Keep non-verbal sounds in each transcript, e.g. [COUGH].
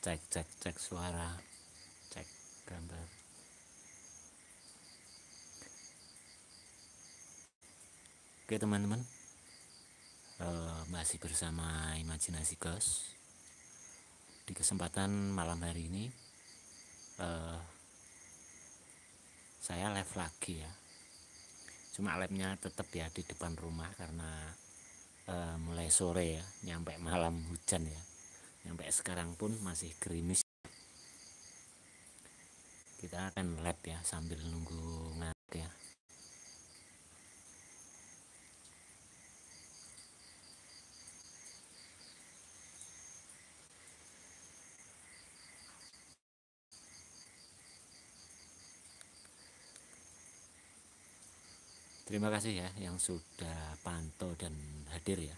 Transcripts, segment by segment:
cek cek cek suara cek gambar oke teman-teman e, masih bersama imajinasi kos di kesempatan malam hari ini e, saya live lagi ya cuma live nya tetap ya di depan rumah karena e, mulai sore ya nyampe malam hujan ya sampai sekarang pun masih gerimis kita akan lab ya sambil nunggu ngat ya Terima kasih ya yang sudah pantau dan hadir ya.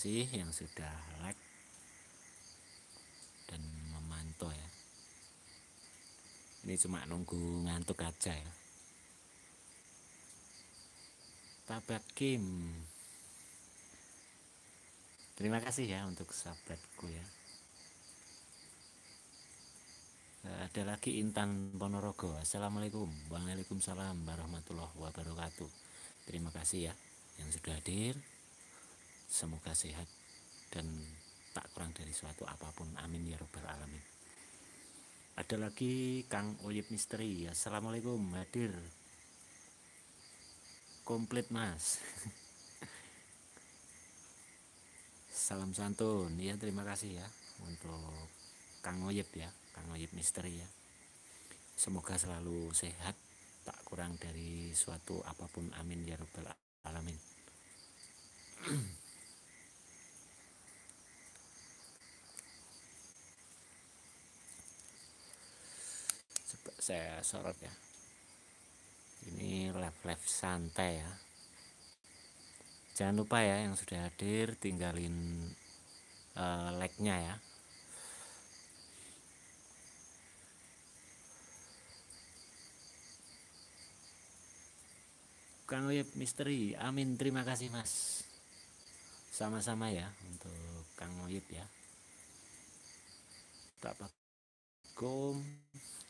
kasih yang sudah like dan memantau ya ini cuma nunggu ngantuk aja ya Pak Kim terima kasih ya untuk sahabatku ya eh, ada lagi Intan Ponorogo Assalamualaikum Waalaikumsalam warahmatullahi wabarakatuh Terima kasih ya yang sudah hadir semoga sehat dan tak kurang dari suatu apapun amin ya robbal alamin ada lagi Kang Uyip Misteri Assalamualaikum hadir komplit mas [LAUGHS] salam santun ya terima kasih ya untuk Kang Uyip ya Kang Uyip Misteri ya semoga selalu sehat tak kurang dari suatu apapun amin ya robbal alamin [CLEARS THROAT] saya sorot ya ini live live santai ya jangan lupa ya yang sudah hadir tinggalin uh, like-nya ya Kang Uyep Misteri Amin terima kasih mas sama-sama ya untuk Kang Uyep ya Bapak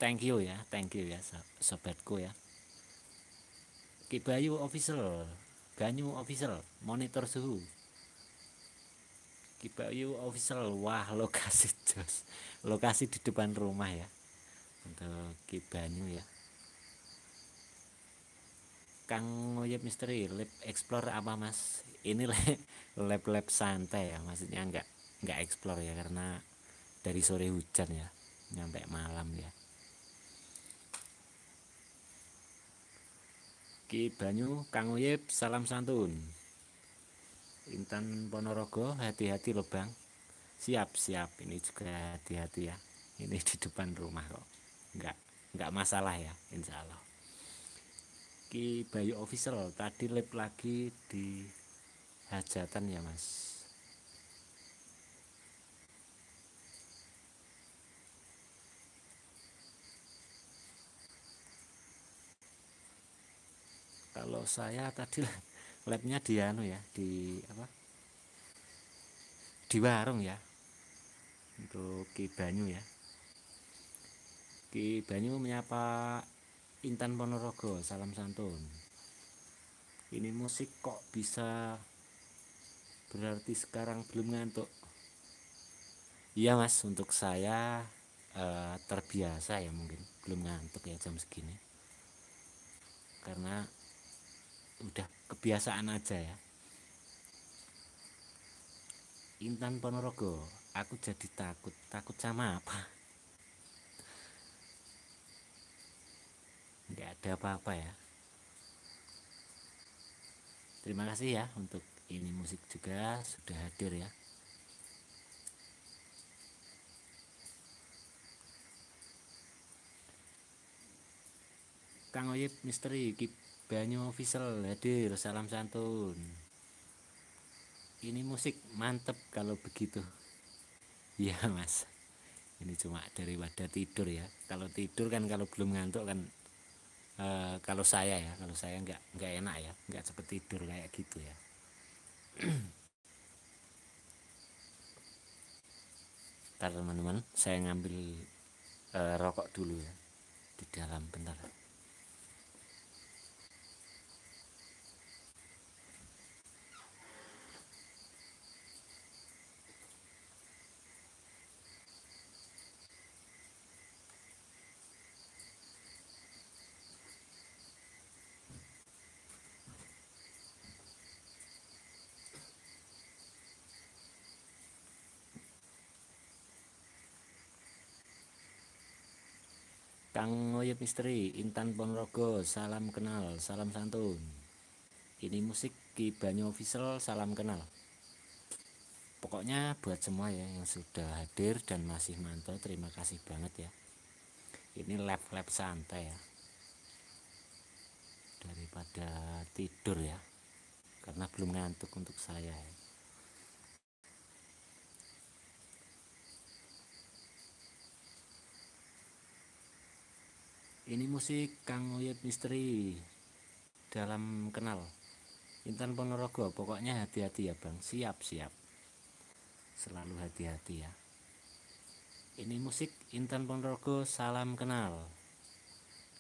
thank you ya thank you ya sobatku ya Kibayu official Ganyu official monitor suhu Kibayu official wah lokasi jos [LAUGHS] lokasi di depan rumah ya untuk Kibanyu ya Kang Ngoyep Misteri Lab Explore apa mas? Ini [LAUGHS] lab-lab santai ya maksudnya nggak nggak explore ya karena dari sore hujan ya nyampe malam ya Ki Banyu Kang Uyip salam santun Intan Ponorogo hati-hati lubang siap-siap ini juga hati-hati ya ini di depan rumah kok nggak nggak masalah ya insya Allah Ki Bayu Official tadi lab lagi di hajatan ya mas kalau saya tadi labnya di anu ya di apa di warung ya untuk Ki Banyu ya Ki Banyu menyapa Intan Ponorogo salam santun ini musik kok bisa berarti sekarang belum ngantuk iya mas untuk saya eh, terbiasa ya mungkin belum ngantuk ya jam segini karena udah kebiasaan aja ya Intan Ponorogo aku jadi takut takut sama apa nggak ada apa-apa ya terima kasih ya untuk ini musik juga sudah hadir ya Kang Oyip misteri keep Banyu official hadir salam santun ini musik mantep kalau begitu iya mas ini cuma dari wadah tidur ya kalau tidur kan kalau belum ngantuk kan e, kalau saya ya kalau saya nggak nggak enak ya nggak cepet tidur kayak gitu ya Ntar teman-teman saya ngambil e, rokok dulu ya di dalam bentar Misteri, Intan Ponorogo, salam kenal, salam santun. Ini musik Ki Banyu Official, salam kenal. Pokoknya buat semua ya yang sudah hadir dan masih mantau, terima kasih banget ya. Ini lab-lab santai ya. Daripada tidur ya. Karena belum ngantuk untuk saya ya. Ini musik Kang Uyut Misteri dalam kenal. Intan Ponorogo, pokoknya hati-hati ya Bang. Siap-siap. Selalu hati-hati ya. Ini musik Intan Ponorogo, salam kenal.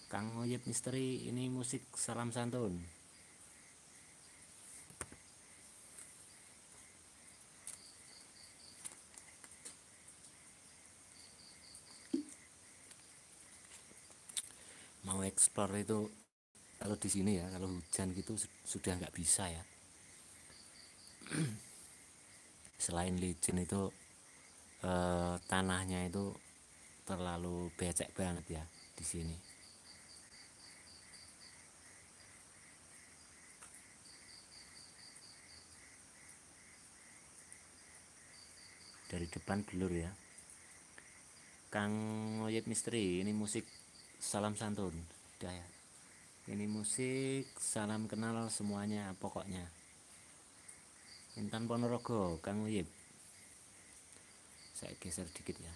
Kang Uyut Misteri, ini musik salam santun. explore itu kalau di sini ya kalau hujan gitu sudah nggak bisa ya [CLEARS THROAT] selain licin itu eh, tanahnya itu terlalu becek banget ya di sini dari depan blur ya Kang Oyet Misteri ini musik salam santun ya ini musik salam kenal semuanya pokoknya Intan Ponorogo Kang Uyip saya geser dikit ya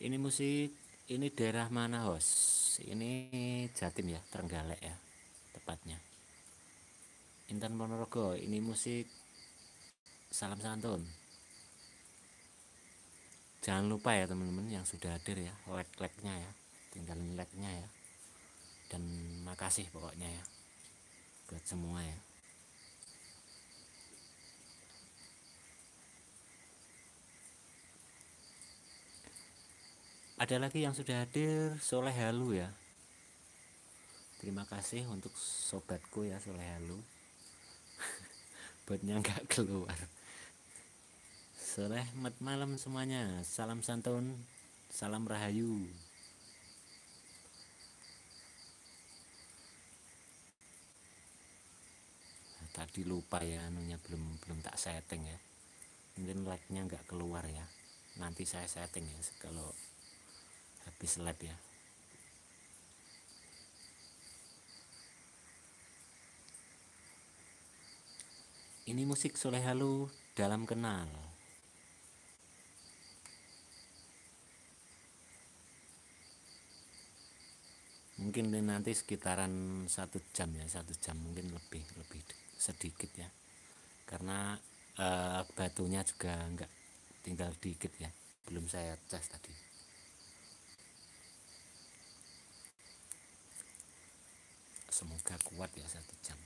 ini musik ini daerah mana host ini Jatim ya terenggalek ya tepatnya Intan Ponorogo ini musik salam santun jangan lupa ya teman-teman yang sudah hadir ya like-like-nya ya tinggal like-nya ya dan makasih pokoknya ya buat semua ya ada lagi yang sudah hadir Soleh Halu ya terima kasih untuk sobatku ya Soleh Halu [LAUGHS] buatnya nggak keluar Selamat malam semuanya. Salam santun, salam rahayu. Nah, tadi lupa ya anunya belum belum tak setting ya. Mungkin like-nya nggak keluar ya. Nanti saya setting ya kalau habis live ya. Ini musik Soleh Halu dalam kenal. mungkin nanti sekitaran satu jam ya satu jam mungkin lebih lebih sedikit ya karena uh, batunya juga enggak tinggal dikit ya belum saya cas tadi semoga kuat ya satu jam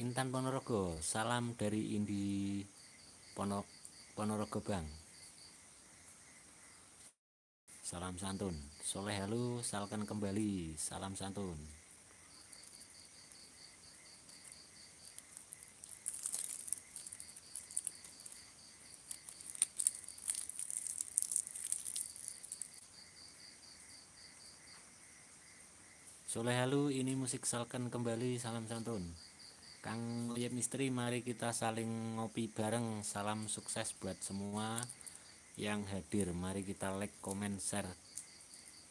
Intan Ponorogo salam dari Indi Ponorogo Bang. Salam santun. Soleh halo, salkan kembali. Salam santun. Soleh halu ini musik salkan kembali salam santun. Kang Lihat Misteri, mari kita saling ngopi bareng. Salam sukses buat semua yang hadir. Mari kita like, comment, share.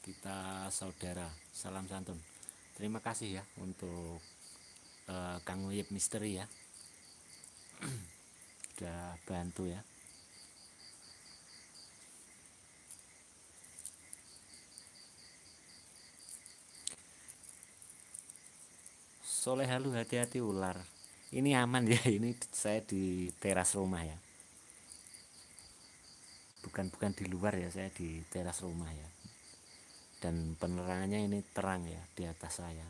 Kita saudara. Salam santun. Terima kasih ya untuk uh, Kang Lihat Misteri ya. [CLEARS THROAT] Udah bantu ya. soleh halu hati-hati ular ini aman ya [LAUGHS] ini saya di teras rumah ya bukan bukan di luar ya saya di teras rumah ya dan penerangannya ini terang ya di atas saya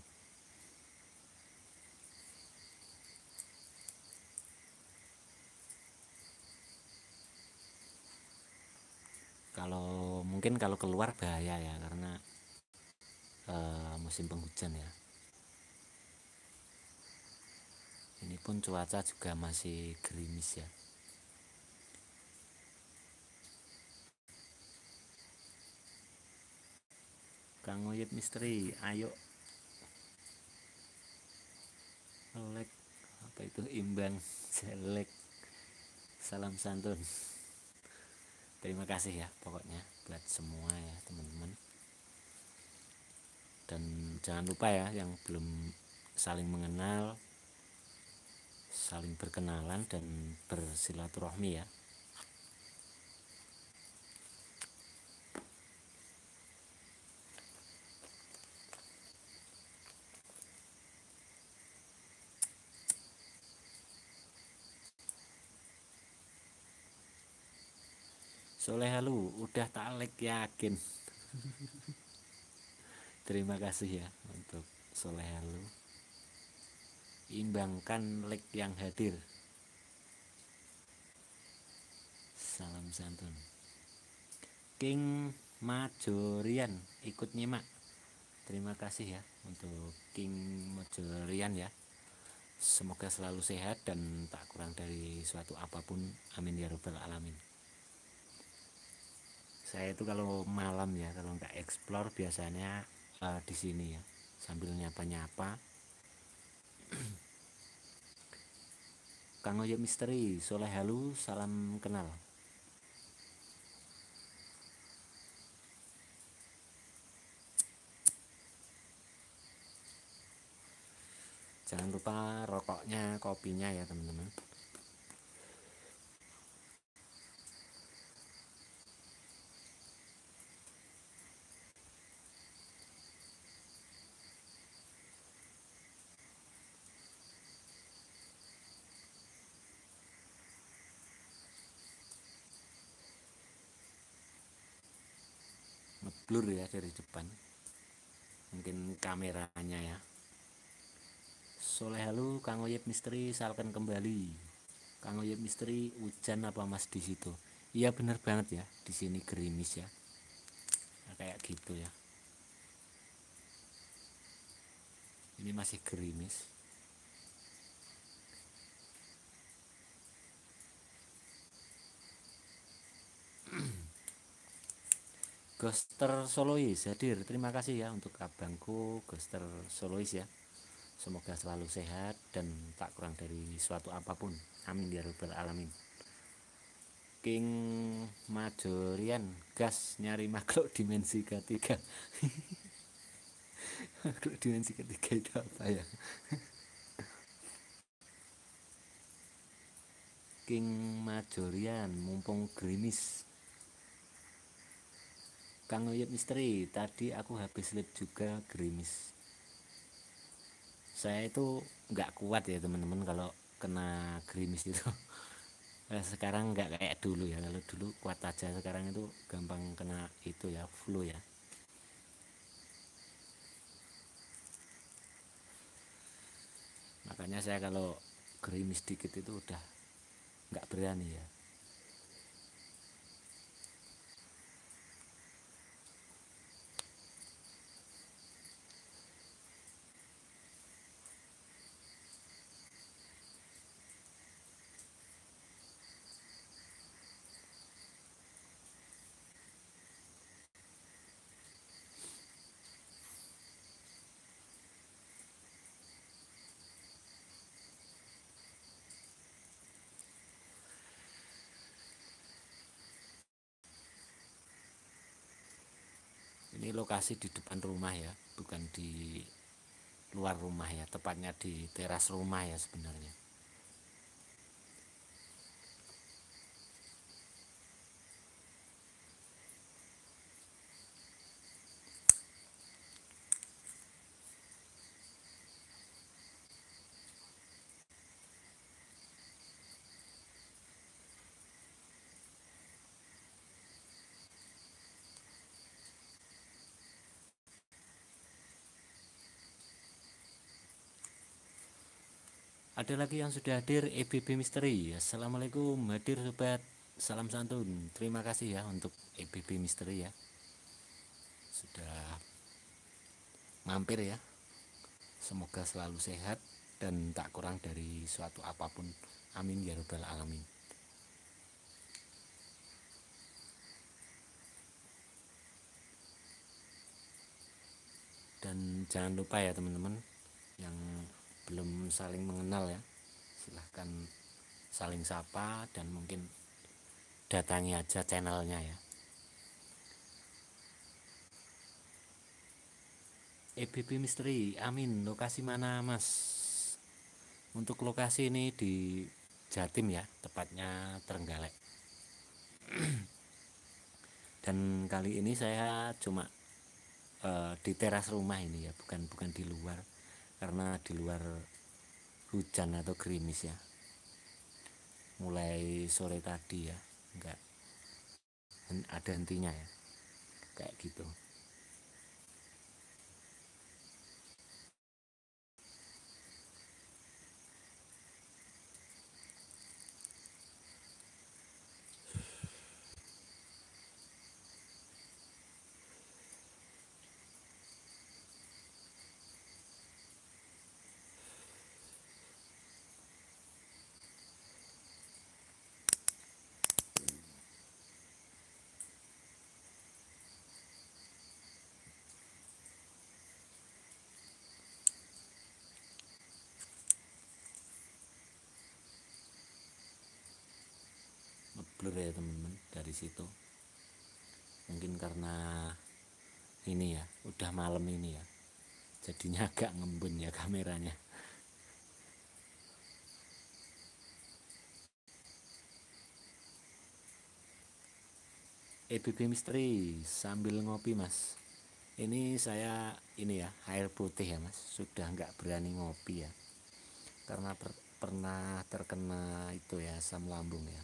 kalau mungkin kalau keluar bahaya ya karena uh, musim penghujan ya ini pun cuaca juga masih gerimis ya Kang Uyut misteri ayo Lek apa itu imbang jelek salam santun terima kasih ya pokoknya buat semua ya teman-teman dan jangan lupa ya yang belum saling mengenal saling berkenalan dan bersilaturahmi ya Soleh halu, udah talik yakin. [LAUGHS] Terima kasih ya untuk Soleh halu imbangkan leg yang hadir salam santun King Majorian ikut nyimak terima kasih ya untuk King Majorian ya semoga selalu sehat dan tak kurang dari suatu apapun amin ya rabbal alamin saya itu kalau malam ya kalau nggak explore biasanya uh, di sini ya sambil nyapa-nyapa [CLEARS THROAT] Kang Ojek Misteri, soleh halu, salam kenal. Jangan lupa rokoknya, kopinya ya teman-teman. blur ya dari depan mungkin kameranya ya Soleh halo Kang Oyep Misteri salkan kembali Kang Oyep Misteri hujan apa Mas di situ iya bener banget ya di sini gerimis ya nah, kayak gitu ya ini masih gerimis Goster Solois hadir. Terima kasih ya untuk abangku Goster Solois ya. Semoga selalu sehat dan tak kurang dari suatu apapun. Amin ya rabbal alamin. King Majorian gas nyari makhluk dimensi ketiga. [LAUGHS] makhluk dimensi ketiga itu apa ya? [LAUGHS] King Majorian mumpung gerimis Kang Uyup misteri, tadi aku habis lihat juga gerimis. Saya itu nggak kuat ya teman-teman kalau kena gerimis itu. [LAUGHS] Eh, sekarang nggak kayak dulu ya. Kalau dulu kuat aja, sekarang itu gampang kena itu ya, flu ya. Makanya saya kalau gerimis dikit itu udah nggak berani ya. lokasi di depan rumah ya bukan di luar rumah ya tepatnya di teras rumah ya sebenarnya ada lagi yang sudah hadir EBB Misteri Assalamualaikum hadir sobat salam santun terima kasih ya untuk EBB Misteri ya sudah mampir ya semoga selalu sehat dan tak kurang dari suatu apapun amin ya rabbal alamin dan jangan lupa ya teman-teman yang belum saling mengenal ya silahkan saling sapa dan mungkin datangi aja channelnya ya EBB eh, Misteri, amin. Lokasi mana, Mas? Untuk lokasi ini di Jatim ya, tepatnya Terenggalek. [CLEARS THROAT] Dan kali ini saya cuma uh, di teras rumah ini ya, bukan bukan di luar karena di luar hujan atau gerimis ya mulai sore tadi ya enggak ada hentinya ya kayak gitu ya teman-teman dari situ mungkin karena ini ya udah malam ini ya jadinya agak ngembun ya kameranya EBB Misteri sambil ngopi mas ini saya ini ya air putih ya mas sudah nggak berani ngopi ya karena per pernah terkena itu ya asam lambung ya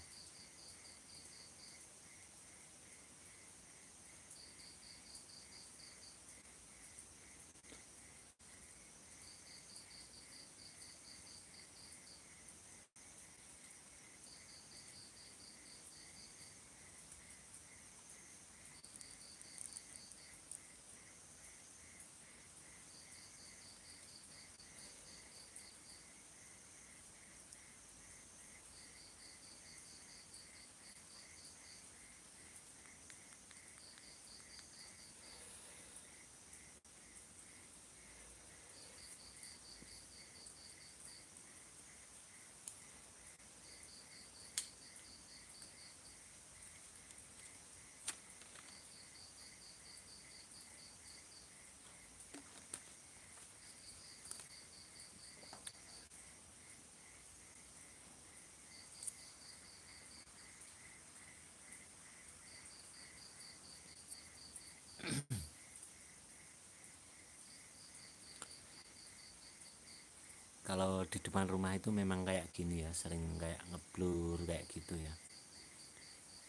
kalau di depan rumah itu memang kayak gini ya sering kayak ngeblur kayak gitu ya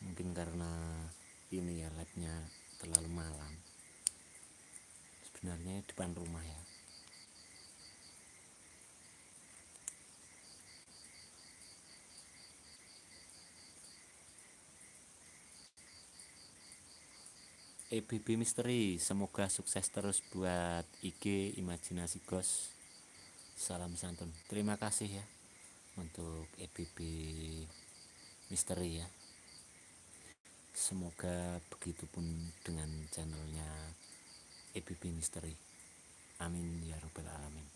mungkin karena ini ya lightnya terlalu malam sebenarnya depan rumah ya EBB Misteri semoga sukses terus buat IG Imajinasi Ghost salam santun terima kasih ya untuk EPP misteri ya semoga pun dengan channelnya EPP misteri amin ya robbal alamin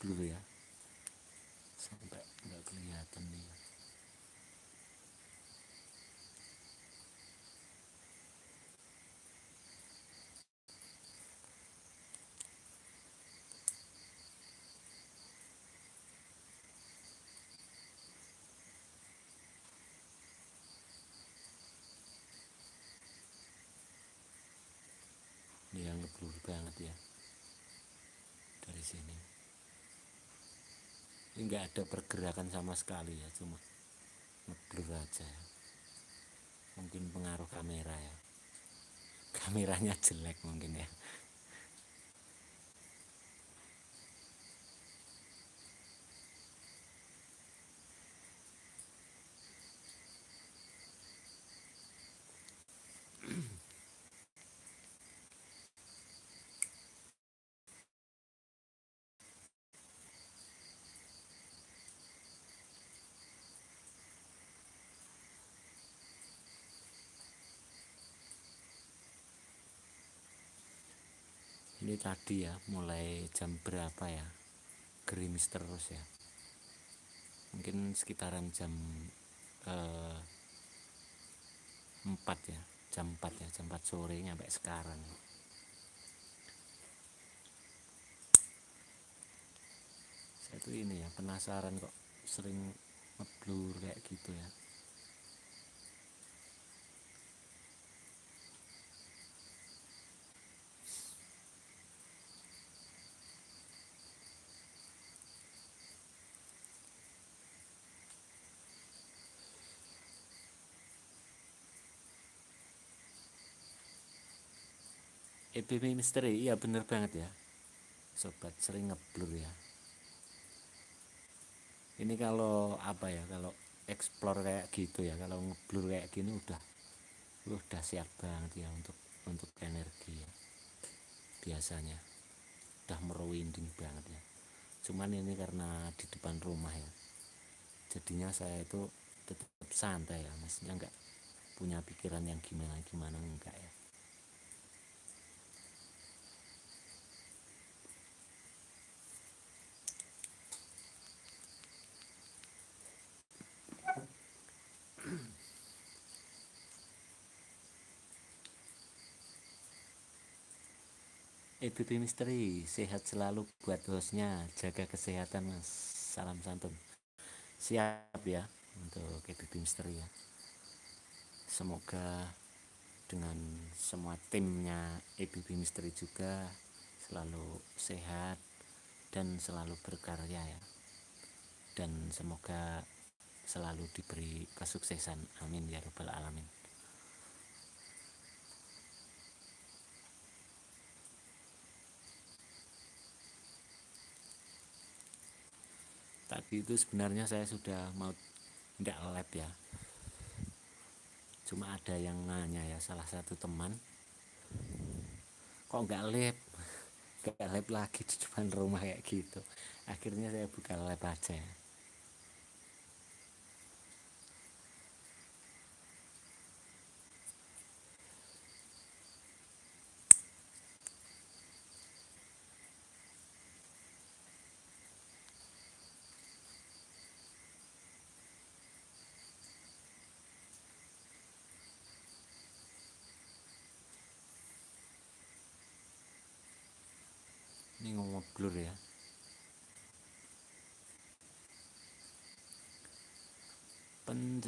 dulu ya sampai nggak kelihatan nih ini yang ngeblur banget ya dari sini ini nggak ada pergerakan sama sekali ya cuma ngeblur aja ya. mungkin pengaruh kamera ya kameranya jelek mungkin ya ini tadi ya mulai jam berapa ya gerimis terus ya mungkin sekitaran jam eh, 4 ya jam 4 ya jam 4 sore sampai sekarang saya tuh ini ya penasaran kok sering ngeblur kayak gitu ya EPP misteri iya bener banget ya sobat sering ngeblur ya ini kalau apa ya kalau explore kayak gitu ya kalau ngeblur kayak gini udah udah siap banget ya untuk untuk energi ya biasanya udah merowinding banget ya cuman ini karena di depan rumah ya jadinya saya itu tetap santai ya maksudnya enggak punya pikiran yang gimana gimana enggak ya EBB Misteri sehat selalu buat bosnya jaga kesehatan mas salam santun siap ya untuk EBB Misteri ya semoga dengan semua timnya EBB Misteri juga selalu sehat dan selalu berkarya ya dan semoga selalu diberi kesuksesan amin ya rabbal alamin tadi itu sebenarnya saya sudah mau tidak lab ya cuma ada yang nanya ya salah satu teman kok nggak lab nggak lab lagi di depan rumah kayak gitu akhirnya saya buka lab aja ya.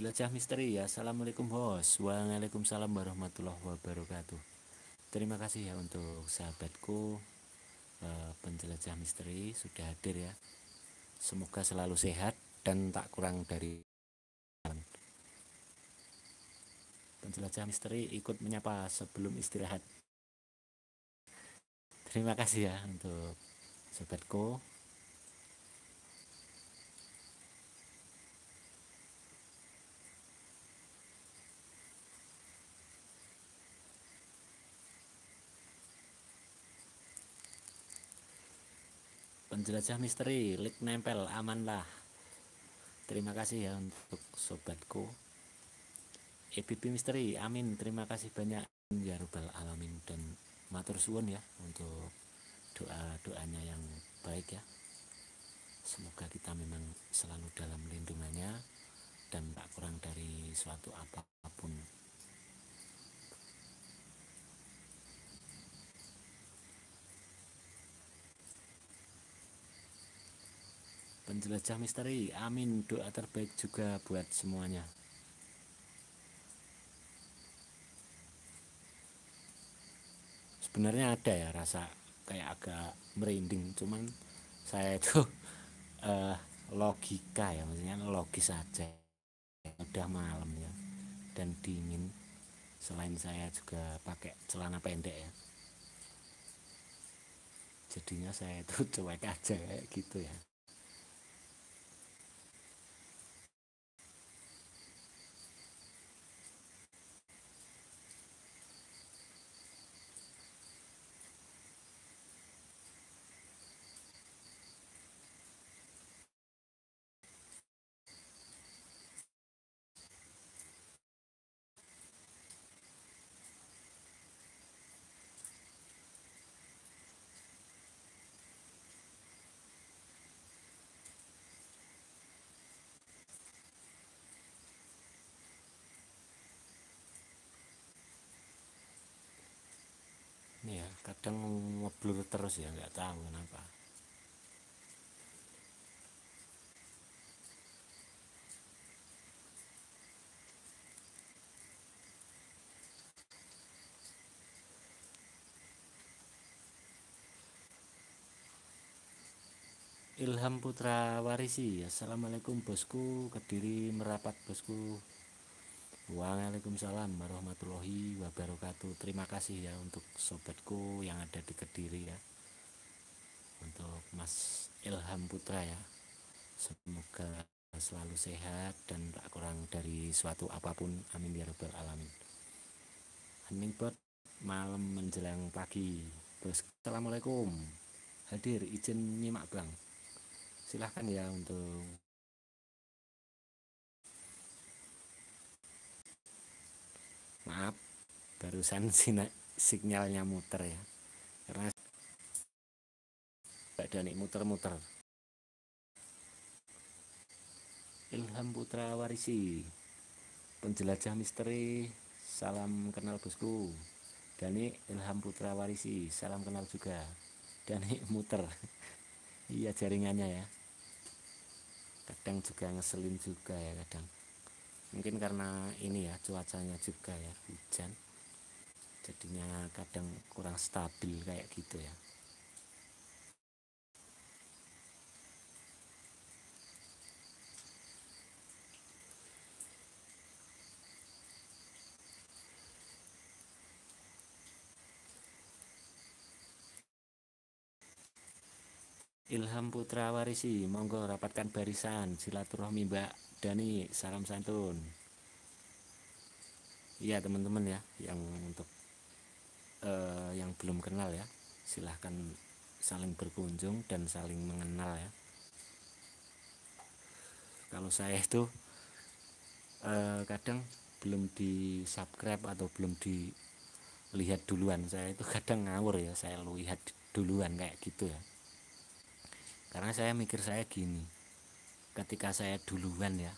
jelajah misteri ya assalamualaikum host waalaikumsalam warahmatullahi wabarakatuh terima kasih ya untuk sahabatku eh, penjelajah misteri sudah hadir ya semoga selalu sehat dan tak kurang dari penjelajah misteri ikut menyapa sebelum istirahat terima kasih ya untuk sahabatku. penjelajah misteri link nempel amanlah terima kasih ya untuk sobatku EBP misteri amin terima kasih banyak ya rubal alamin dan matur suwun ya untuk doa-doanya yang baik ya semoga kita memang selalu dalam lindungannya dan tak kurang dari suatu apapun penjelajah misteri amin doa terbaik juga buat semuanya sebenarnya ada ya rasa kayak agak merinding cuman saya [LAUGHS] itu eh, logika ya maksudnya logis aja udah malam ya dan dingin selain saya juga pakai celana pendek ya jadinya saya itu [LAUGHS] cuek aja kayak gitu ya kadang ngeblur terus ya nggak tahu kenapa Ilham Putra Warisi Assalamualaikum bosku Kediri merapat bosku Waalaikumsalam warahmatullahi wabarakatuh. Terima kasih ya untuk sobatku yang ada di Kediri ya. Untuk Mas Ilham Putra ya. Semoga selalu sehat dan tak kurang dari suatu apapun. Amin ya rabbal alamin. Amin buat malam menjelang pagi. Terus Assalamualaikum. Hadir izin nyimak Bang. Silahkan ya untuk maaf barusan [LAUGHS] sina, sinyalnya muter ya karena badani muter-muter Ilham Putra Warisi penjelajah misteri salam kenal bosku Dani Ilham Putra Warisi salam kenal juga Dani [LAUGHS] muter iya jaringannya ya kadang juga ngeselin juga ya kadang mungkin karena ini ya cuacanya juga ya hujan jadinya kadang kurang stabil kayak gitu ya Ilham Putra Warisi, monggo rapatkan barisan silaturahmi Mbak nih salam santun iya teman-teman ya yang untuk uh, yang belum kenal ya silahkan saling berkunjung dan saling mengenal ya kalau saya itu uh, kadang belum di subscribe atau belum dilihat duluan saya itu kadang ngawur ya saya lihat duluan kayak gitu ya karena saya mikir saya gini ketika saya duluan ya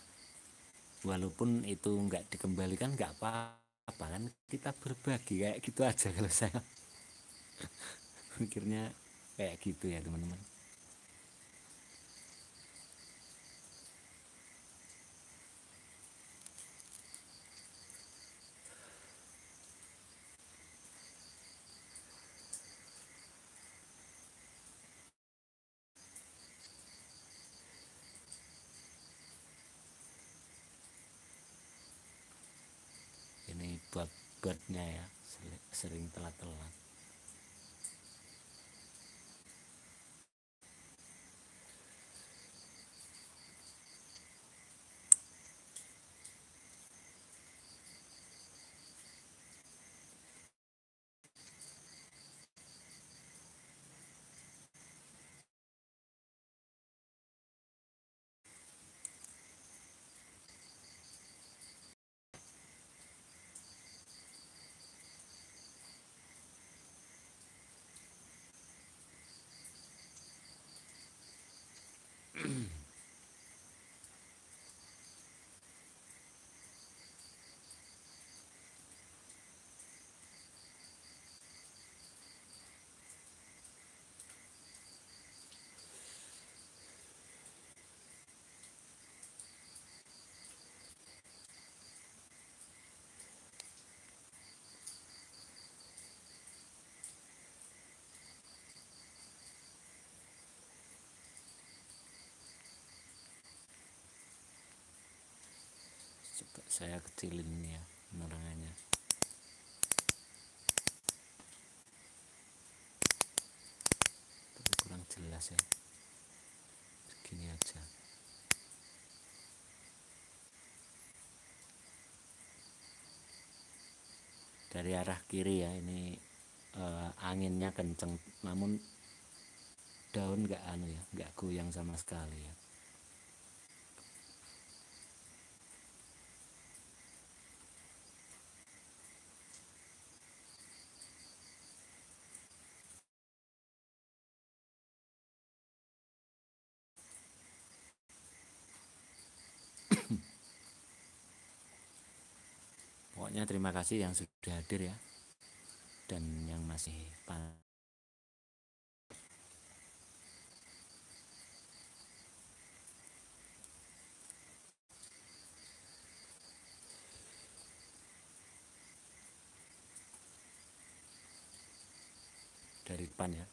walaupun itu nggak dikembalikan nggak apa-apa kan kita berbagi kayak gitu aja kalau saya pikirnya [LAUGHS] kayak gitu ya teman-teman sering telat-telat saya kecilin ya penerangannya kurang jelas ya segini aja dari arah kiri ya ini eh, anginnya kenceng namun daun nggak anu ya nggak goyang sama sekali ya kasih yang sudah hadir ya dan yang masih panas. dari depan ya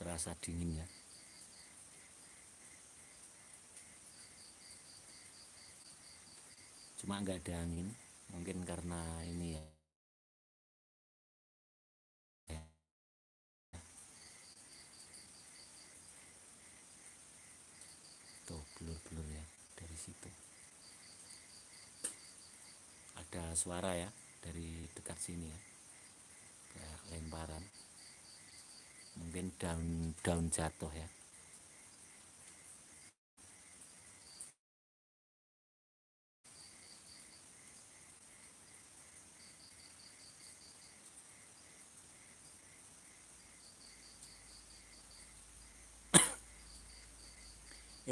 terasa dingin ya cuma nggak ada angin mungkin karena ini ya tuh blur-blur ya dari situ ada suara ya dari dekat sini ya kayak lemparan mungkin daun daun jatuh ya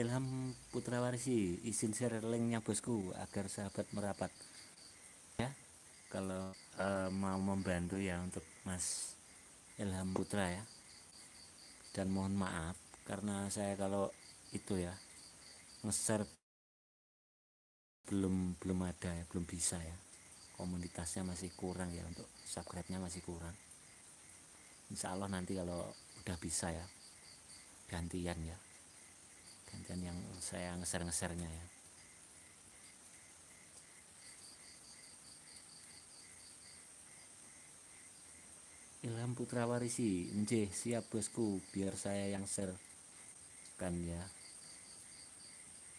Ilham Warsi, izin share linknya bosku agar sahabat merapat ya kalau uh, mau membantu ya untuk Mas Ilham Putra ya dan mohon maaf karena saya kalau itu ya ngeser belum belum ada ya, belum bisa ya komunitasnya masih kurang ya untuk subscribe-nya masih kurang Insya Allah nanti kalau udah bisa ya gantian ya dan yang saya ngeser-ngesernya ya Ilham Putra Warisi Nje siap bosku biar saya yang share kan ya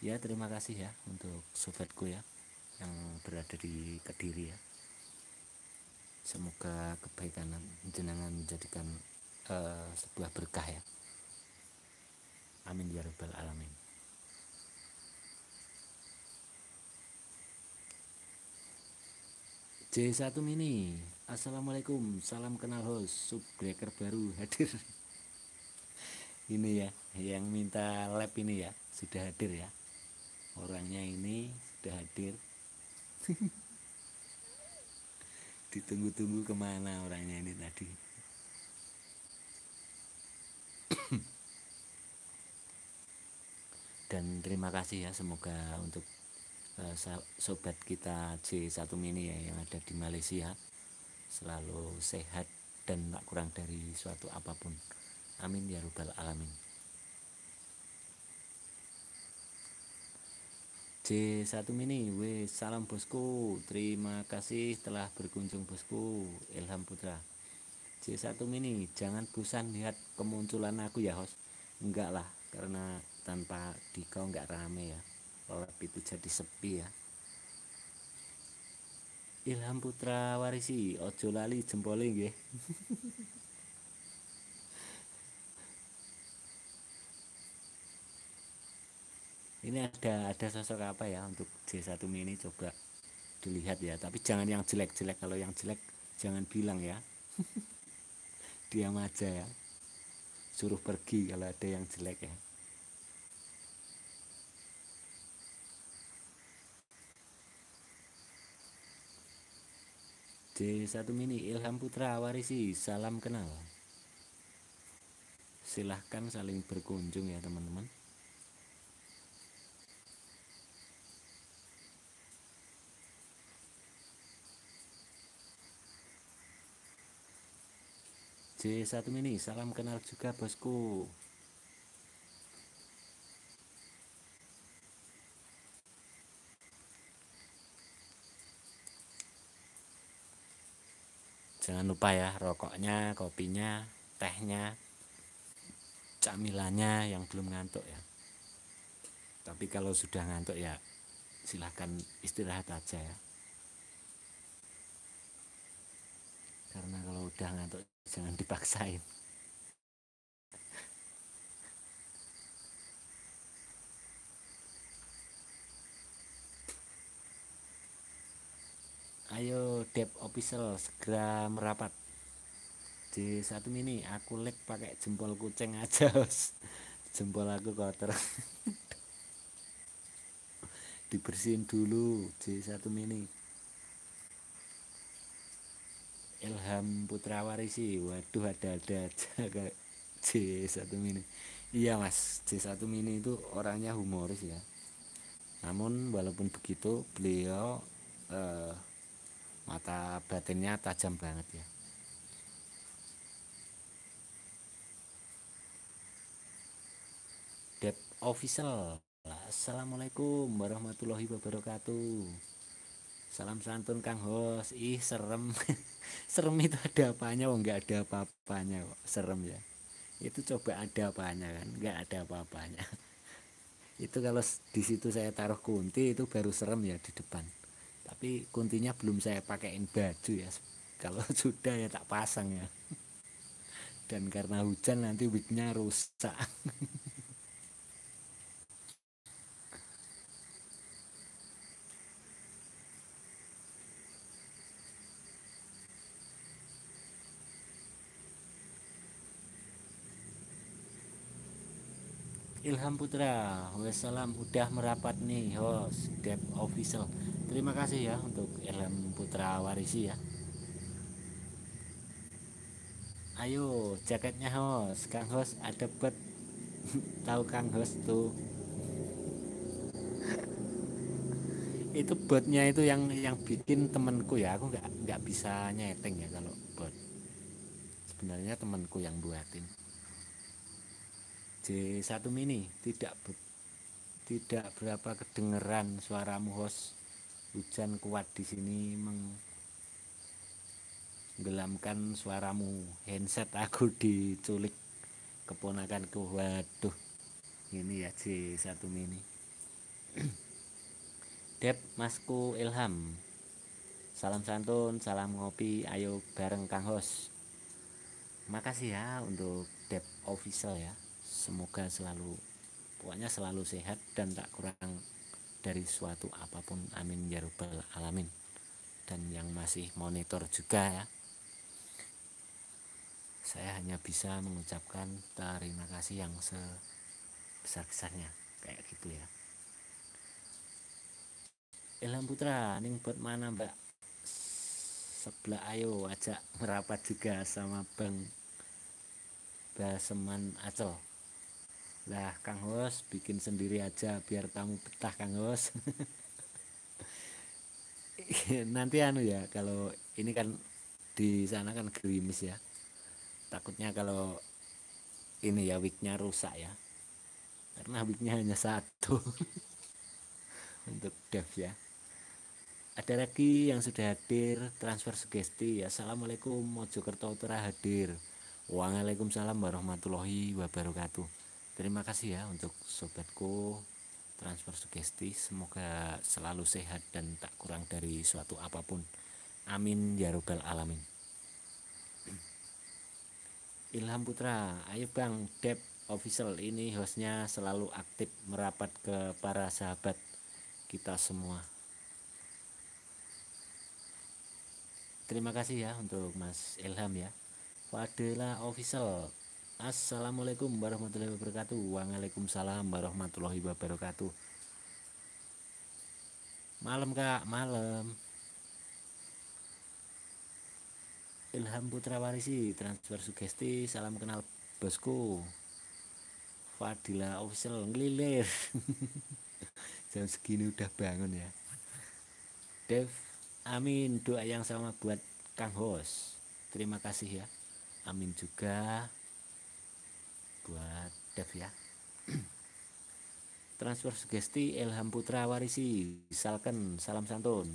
ya terima kasih ya untuk sobatku ya yang berada di Kediri ya semoga kebaikan jenengan menjadikan uh, sebuah berkah ya Amin ya rabbal alamin. J1 Mini. Assalamualaikum. Salam kenal host subscriber baru hadir. [LAUGHS] ini ya, yang minta lab ini ya, sudah hadir ya. Orangnya ini sudah hadir. [LAUGHS] Ditunggu-tunggu kemana orangnya ini tadi. dan terima kasih ya semoga untuk uh, sobat kita c 1 Mini ya yang ada di Malaysia selalu sehat dan tak kurang dari suatu apapun amin ya rubal alamin c 1 Mini we salam bosku terima kasih telah berkunjung bosku Ilham Putra c 1 Mini jangan bosan lihat kemunculan aku ya host enggak lah karena tanpa dikau nggak rame ya lelap itu jadi sepi ya Ilham Putra Warisi ojo lali jempolin ya [LAUGHS] ini ada ada sosok apa ya untuk J1 mini coba dilihat ya tapi jangan yang jelek-jelek kalau yang jelek jangan bilang ya [LAUGHS] diam aja ya suruh pergi kalau ada yang jelek ya D1 Mini Ilham Putra Warisi salam kenal silahkan saling berkunjung ya teman-teman J1 Mini salam kenal juga bosku lupa ya rokoknya kopinya tehnya camilannya yang belum ngantuk ya tapi kalau sudah ngantuk ya silahkan istirahat aja ya karena kalau udah ngantuk [LAUGHS] jangan dipaksain ayo dep official segera merapat di satu mini aku lek pakai jempol kucing aja jempol aku kotor [LAUGHS] dibersihin dulu J1 mini Ilham Putra Warisi waduh ada-ada aja J1 [LAUGHS] mini iya mas J1 mini itu orangnya humoris ya namun walaupun begitu beliau eh, mata batinnya tajam banget ya Dep official Assalamualaikum warahmatullahi wabarakatuh Salam santun Kang Hos Ih serem [LAUGHS] Serem itu ada apanya Oh nggak ada apa-apanya Serem ya Itu coba ada apanya kan nggak ada apa-apanya [LAUGHS] Itu kalau di situ saya taruh kunti itu baru serem ya di depan tapi kuntinya belum saya pakaiin baju ya kalau [LAUGHS] sudah ya tak pasang ya dan karena hujan nanti wignya rusak [LAUGHS] Ilham Putra wassalam udah merapat nih host Dep official terima kasih ya untuk Ilham Putra Warisi ya ayo jaketnya host Kang host ada bet [LAUGHS] tahu Kang host tuh [LAUGHS] itu botnya itu yang yang bikin temanku ya aku nggak nggak bisa nyeting ya kalau bot sebenarnya temanku yang buatin J1 mini tidak be, tidak berapa kedengeran suaramu host hujan kuat di sini menggelamkan suaramu handset aku [LAUGHS] diculik keponakan keponakanku waduh ini ya J1 mini [CLEARS THROAT] Dep Masku Ilham Salam santun, salam ngopi, ayo bareng Kang host Makasih ya untuk Dep Official ya semoga selalu pokoknya selalu sehat dan tak kurang dari suatu apapun amin ya rabbal alamin dan yang masih monitor juga ya saya hanya bisa mengucapkan terima kasih yang sebesar-besarnya kayak gitu ya Ilham Putra ning buat mana mbak sebelah ayo ajak merapat juga sama Bang Baseman Acel lah Kang Hos bikin sendiri aja biar kamu betah Kang Hos [LAUGHS] nanti anu ya kalau ini kan di sana kan gerimis ya takutnya kalau ini ya wignya rusak ya karena wignya hanya satu [LAUGHS] untuk Dev ya ada lagi yang sudah hadir transfer sugesti ya assalamualaikum mojokerto utara hadir Waalaikumsalam warahmatullahi wabarakatuh Terima kasih ya untuk sobatku transfer sugesti. Semoga selalu sehat dan tak kurang dari suatu apapun. Amin ya robbal alamin. Ilham Putra, ayo Bang Dep Official ini hostnya selalu aktif merapat ke para sahabat kita semua. Terima kasih ya untuk Mas Ilham ya. Fadela Official Assalamualaikum warahmatullahi wabarakatuh Waalaikumsalam warahmatullahi wabarakatuh Malam kak, malam Ilham Putra Warisi Transfer sugesti, salam kenal bosku Fadila official ngelilir [LAUGHS] Jam segini udah bangun ya Dev, amin Doa yang sama buat Kang Hos Terima kasih ya Amin juga buat Dev ya [CLEARS THROAT] transfer sugesti Ilham Putra Warisi misalkan Salam Santun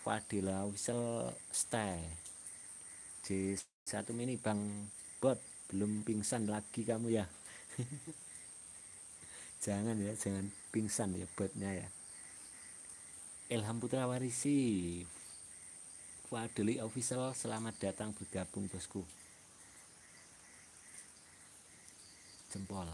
Fadila Wisel Stay j satu mini Bang Bot belum pingsan lagi kamu ya [LAUGHS] jangan ya jangan pingsan ya botnya ya Ilham Putra Warisi Fadli Official selamat datang bergabung bosku jempol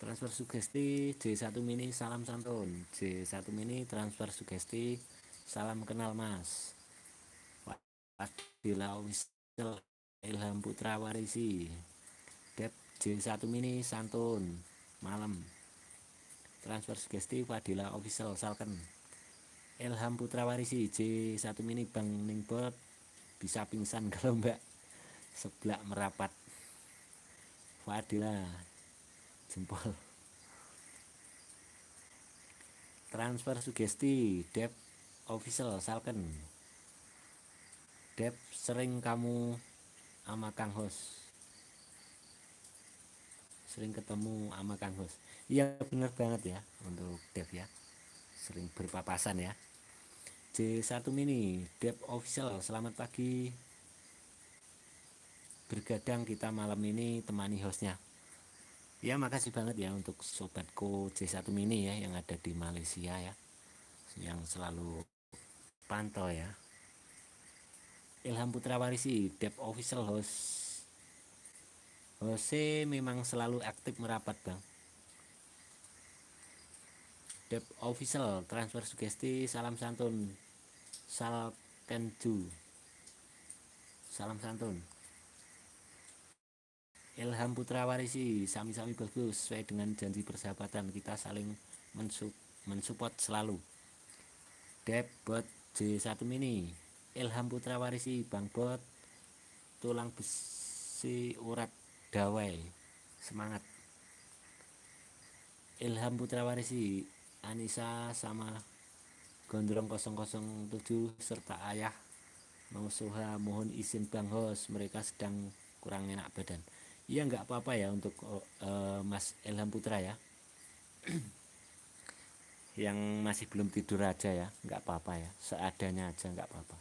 transfer sugesti J1 mini salam santun J1 mini transfer sugesti salam kenal mas Wadilau Wisel Ilham Putra Warisi Dep J1 mini santun malam transfer sugesti Wadilau Official Salken Ilham Putra Warisi J1 mini Bang Ningbot bisa pingsan [LAUGHS] kalau mbak sebelah merapat wadilah jempol transfer sugesti Dep official Salken Dep sering kamu sama Kang host sering ketemu sama Kang host iya bener banget ya untuk Dep ya sering berpapasan ya J1 Mini dep Official selamat pagi bergadang kita malam ini temani hostnya ya makasih banget ya untuk sobatku J1 Mini ya yang ada di Malaysia ya yang selalu pantau ya Ilham Putra Warisi dep Official host Jose memang selalu aktif merapat bang Dep Official transfer sugesti salam santun Salkenju Salam Santun Ilham Putra Warisi Sami-sami bagus Sesuai dengan janji persahabatan Kita saling mensup mensupport selalu Deb Bot J1 Mini Ilham Putra Warisi Bang Bot Tulang besi urat dawai Semangat Ilham Putra Warisi Anissa sama Gondrong 007 serta ayah Suha mohon izin Bang Hos mereka sedang kurang enak badan Iya nggak apa-apa ya untuk uh, Mas Elham Putra ya [CLEARS THROAT] yang masih belum tidur aja ya nggak apa-apa ya seadanya aja nggak apa-apa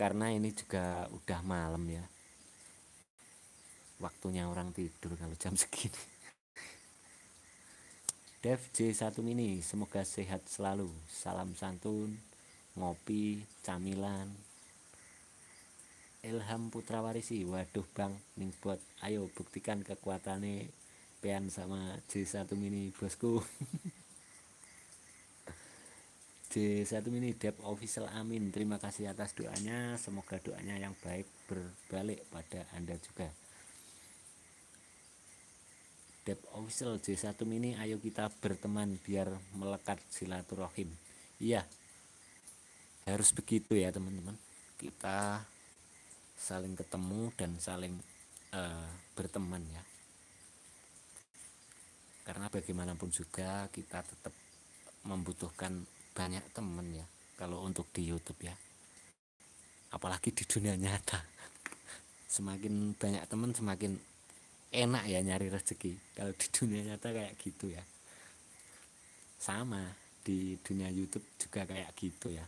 karena ini juga udah malam ya waktunya orang tidur kalau jam segini Dev J1 mini, semoga sehat selalu. Salam santun, ngopi, camilan. Ilham Putra Warisi, waduh Bang, ning bot. ayo buktikan kekuatannya Pian sama J1 mini bosku. [LAUGHS] J1 mini Dev official amin. Terima kasih atas doanya, semoga doanya yang baik berbalik pada Anda juga. Dep official J1 ini, ayo kita berteman biar melekat silaturahim iya harus begitu ya teman-teman kita saling ketemu dan saling uh, berteman ya karena bagaimanapun juga kita tetap membutuhkan banyak teman ya kalau untuk di YouTube ya apalagi di dunia nyata [LAUGHS] semakin banyak teman semakin enak ya nyari rezeki kalau di dunia nyata kayak gitu ya sama di dunia YouTube juga kayak gitu ya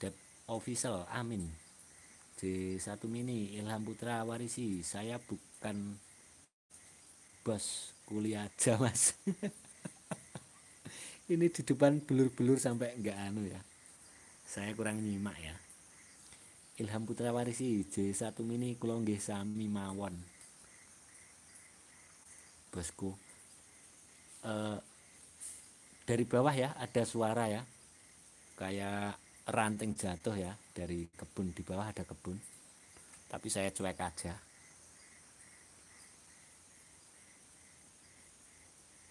Dep official amin j satu mini Ilham Putra Warisi saya bukan bos kuliah aja mas [LAUGHS] ini di depan belur-belur sampai enggak anu ya saya kurang nyimak ya Ilham Putra Warisi J1 mini kula nggih sami mawon. Bosku. E, dari bawah ya ada suara ya. Kayak ranting jatuh ya dari kebun di bawah ada kebun. Tapi saya cuek aja.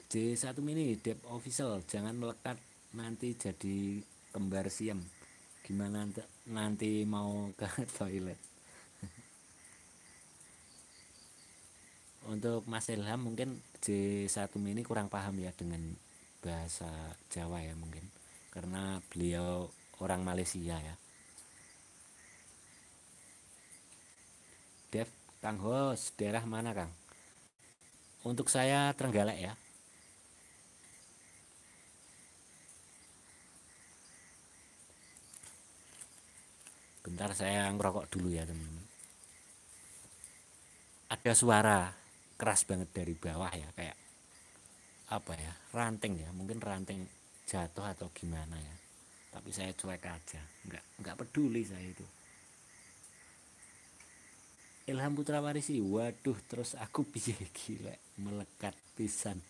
J1 mini dep official jangan melekat nanti jadi kembar siam. Gimana nanti mau ke [LAUGHS] toilet untuk Mas Ilham mungkin J1 ini kurang paham ya dengan bahasa Jawa ya mungkin karena beliau orang Malaysia ya Dev Kang Hos daerah mana Kang untuk saya Trenggalek ya Bentar saya ngerokok dulu ya teman-teman. Ada suara keras banget dari bawah ya kayak apa ya ranting ya mungkin ranting jatuh atau gimana ya tapi saya cuek aja nggak nggak peduli saya itu Ilham Putra Warisi waduh terus aku biji [LAUGHS] gila melekat pisan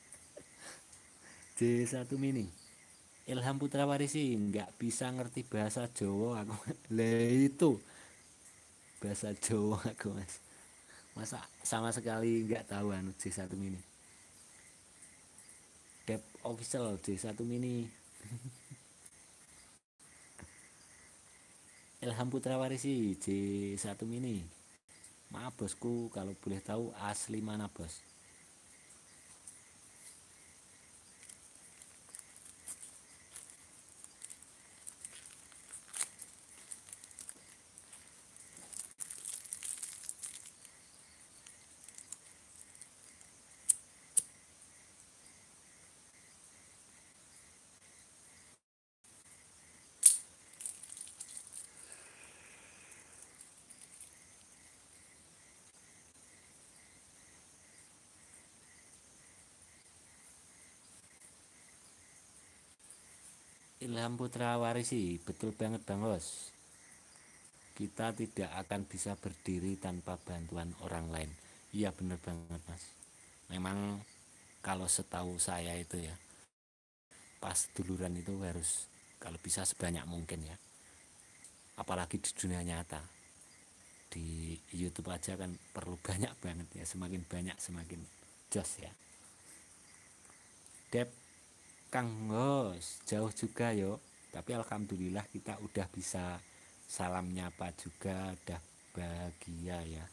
[LAUGHS] J1 mini Ilham Putra Warisi nggak bisa ngerti bahasa Jawa aku le [LAUGHS] itu bahasa Jawa aku mas masa sama sekali nggak tahu anu J1 mini Dep official J1 mini [LAUGHS] Ilham Putra Warisi J1 mini maaf bosku kalau boleh tahu asli mana bos Ilham Putra Warisi, betul banget Bang Os. Kita tidak akan bisa berdiri tanpa bantuan orang lain. Iya bener banget Mas. Memang kalau setahu saya itu ya, pas duluran itu harus kalau bisa sebanyak mungkin ya. Apalagi di dunia nyata. Di YouTube aja kan perlu [LAUGHS] banyak banget ya, semakin banyak semakin jos ya. Dep Kang Ngos jauh juga yo tapi alhamdulillah kita udah bisa salam nyapa juga udah bahagia ya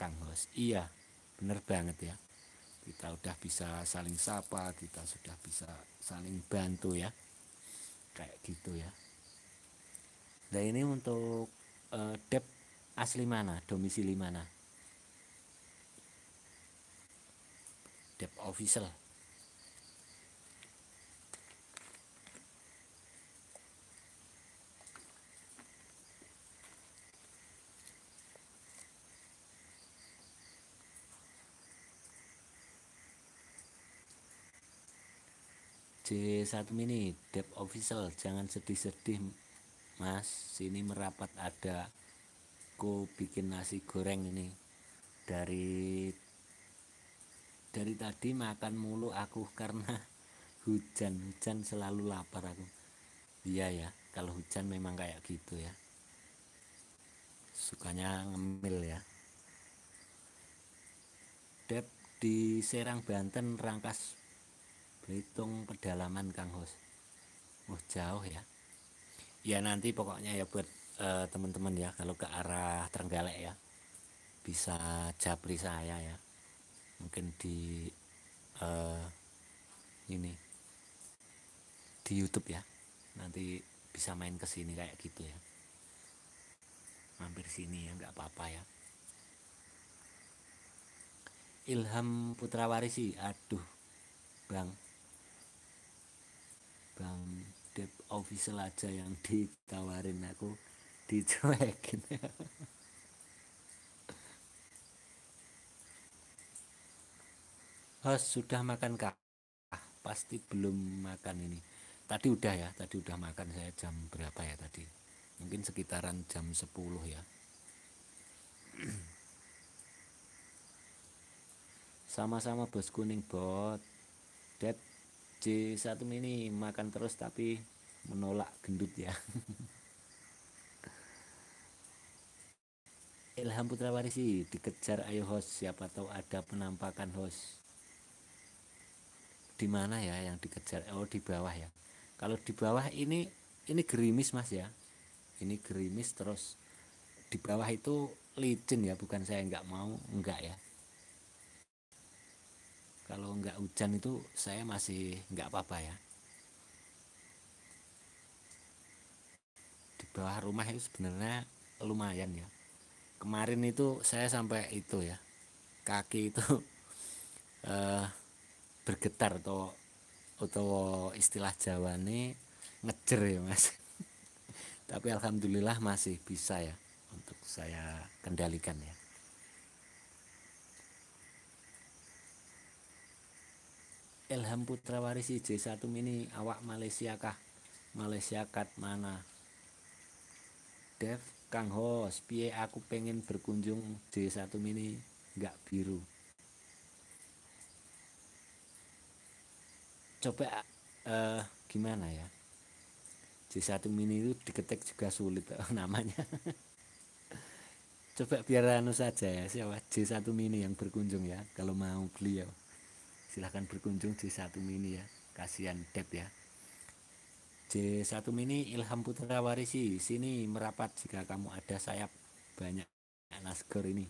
Kang Ngos iya bener banget ya kita udah bisa saling sapa kita sudah bisa saling bantu ya kayak gitu ya nah ini untuk uh, dep asli mana domisili mana dep official J1 mini Dep official jangan sedih-sedih Mas sini merapat ada ku bikin nasi goreng ini dari dari tadi makan mulu aku [LAUGHS] karena hujan-hujan selalu lapar aku iya ya kalau hujan memang kayak gitu ya sukanya ngemil ya Dep di Serang Banten rangkas Belitung pedalaman Kang Hos. oh jauh ya ya nanti pokoknya ya buat teman eh, teman-teman ya kalau ke arah Trenggalek ya bisa japri saya ya mungkin di uh, ini di YouTube ya nanti bisa main ke sini kayak gitu ya mampir sini ya nggak apa-apa ya Ilham Putra Warisi, aduh Bang bang dep official aja yang ditawarin aku dicuekin host [LAUGHS] sudah makan kah pasti belum makan ini tadi udah ya tadi udah makan saya jam berapa ya tadi mungkin sekitaran jam 10 ya [CLEARS THROAT] sama-sama bos kuning bot J1 ini makan terus tapi menolak gendut ya [LAUGHS] Ilham Putra Warisi dikejar ayo host siapa tahu ada penampakan host di mana ya yang dikejar oh di bawah ya kalau di bawah ini ini gerimis mas ya ini gerimis terus di bawah itu licin ya bukan saya nggak mau enggak ya kalau nggak hujan itu saya masih nggak apa-apa ya di bawah rumah itu sebenarnya lumayan ya kemarin itu saya sampai itu ya kaki itu [LAUGHS] eh, bergetar atau atau istilah Jawa ini ngejer ya mas [LAUGHS] tapi alhamdulillah masih bisa ya untuk saya kendalikan ya Elham Putra Warisi J1 Mini awak Malaysia kah Malaysia kat mana Dev Kang Hos piye aku pengen berkunjung J1 Mini nggak biru coba uh, gimana ya J1 Mini itu diketik juga sulit [LAUGHS] namanya coba biar anu saja ya siapa J1 Mini yang berkunjung ya kalau mau beliau silahkan berkunjung di satu Mini ya kasihan Dep ya J1 Mini Ilham Putra Warisi sini merapat jika kamu ada sayap banyak nasker ini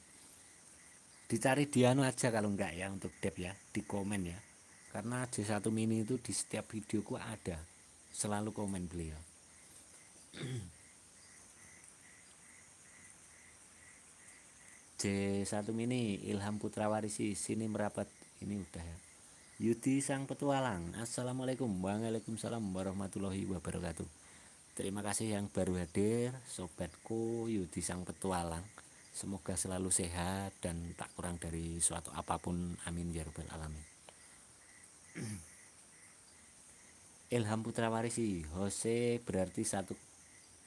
dicari Diano aja kalau enggak ya untuk Dep ya di komen ya karena J1 Mini itu di setiap videoku ada selalu komen beliau J1 Mini Ilham Putra Warisi sini merapat ini udah ya Yudi Sang Petualang Assalamualaikum Waalaikumsalam warahmatullahi wabarakatuh Terima kasih yang baru hadir Sobatku Yudi Sang Petualang Semoga selalu sehat dan tak kurang dari suatu apapun Amin ya rabbal alamin [CLEARS THROAT] Ilham Putra Warisi Hose, berarti satu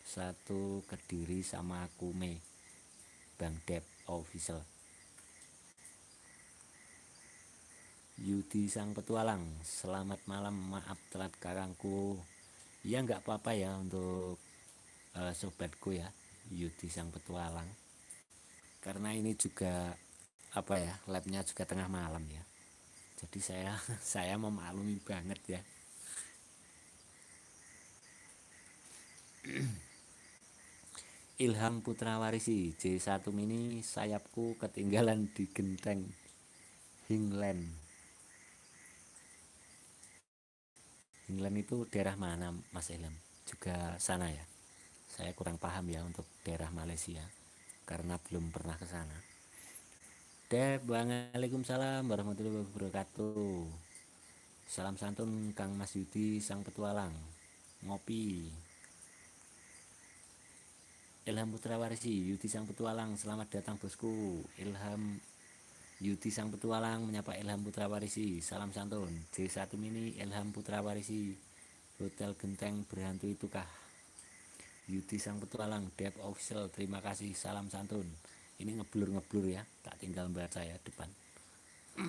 satu kediri sama Kume Bang Dep official Yudi sang petualang selamat malam maaf telat karangku ya nggak apa-apa ya untuk uh, sobatku ya Yudi sang petualang karena ini juga apa ya labnya juga tengah malam ya jadi saya [LAUGHS] saya memaklumi banget ya [CLEARS THROAT] Ilham Putra Warisi J1 mini sayapku ketinggalan di genteng Hingland England itu daerah mana Mas Ilham? Juga sana ya? Saya kurang paham ya untuk daerah Malaysia karena belum pernah ke sana. Dep, Waalaikumsalam warahmatullahi wabarakatuh. Salam santun Kang Mas Yudi sang petualang. Ngopi. Ilham putra warisi Yudi sang petualang, selamat datang bosku. Ilham Yudi Sang Petualang menyapa Ilham Putra Warisi. Salam santun. J1 Mini Ilham Putra Warisi. Hotel Genteng berhantu itu kah? Yudi Sang Petualang Dep Official. Terima kasih. Salam santun. Ini ngeblur-ngeblur ya. Tak tinggal membaca saya depan. [CLEARS THROAT]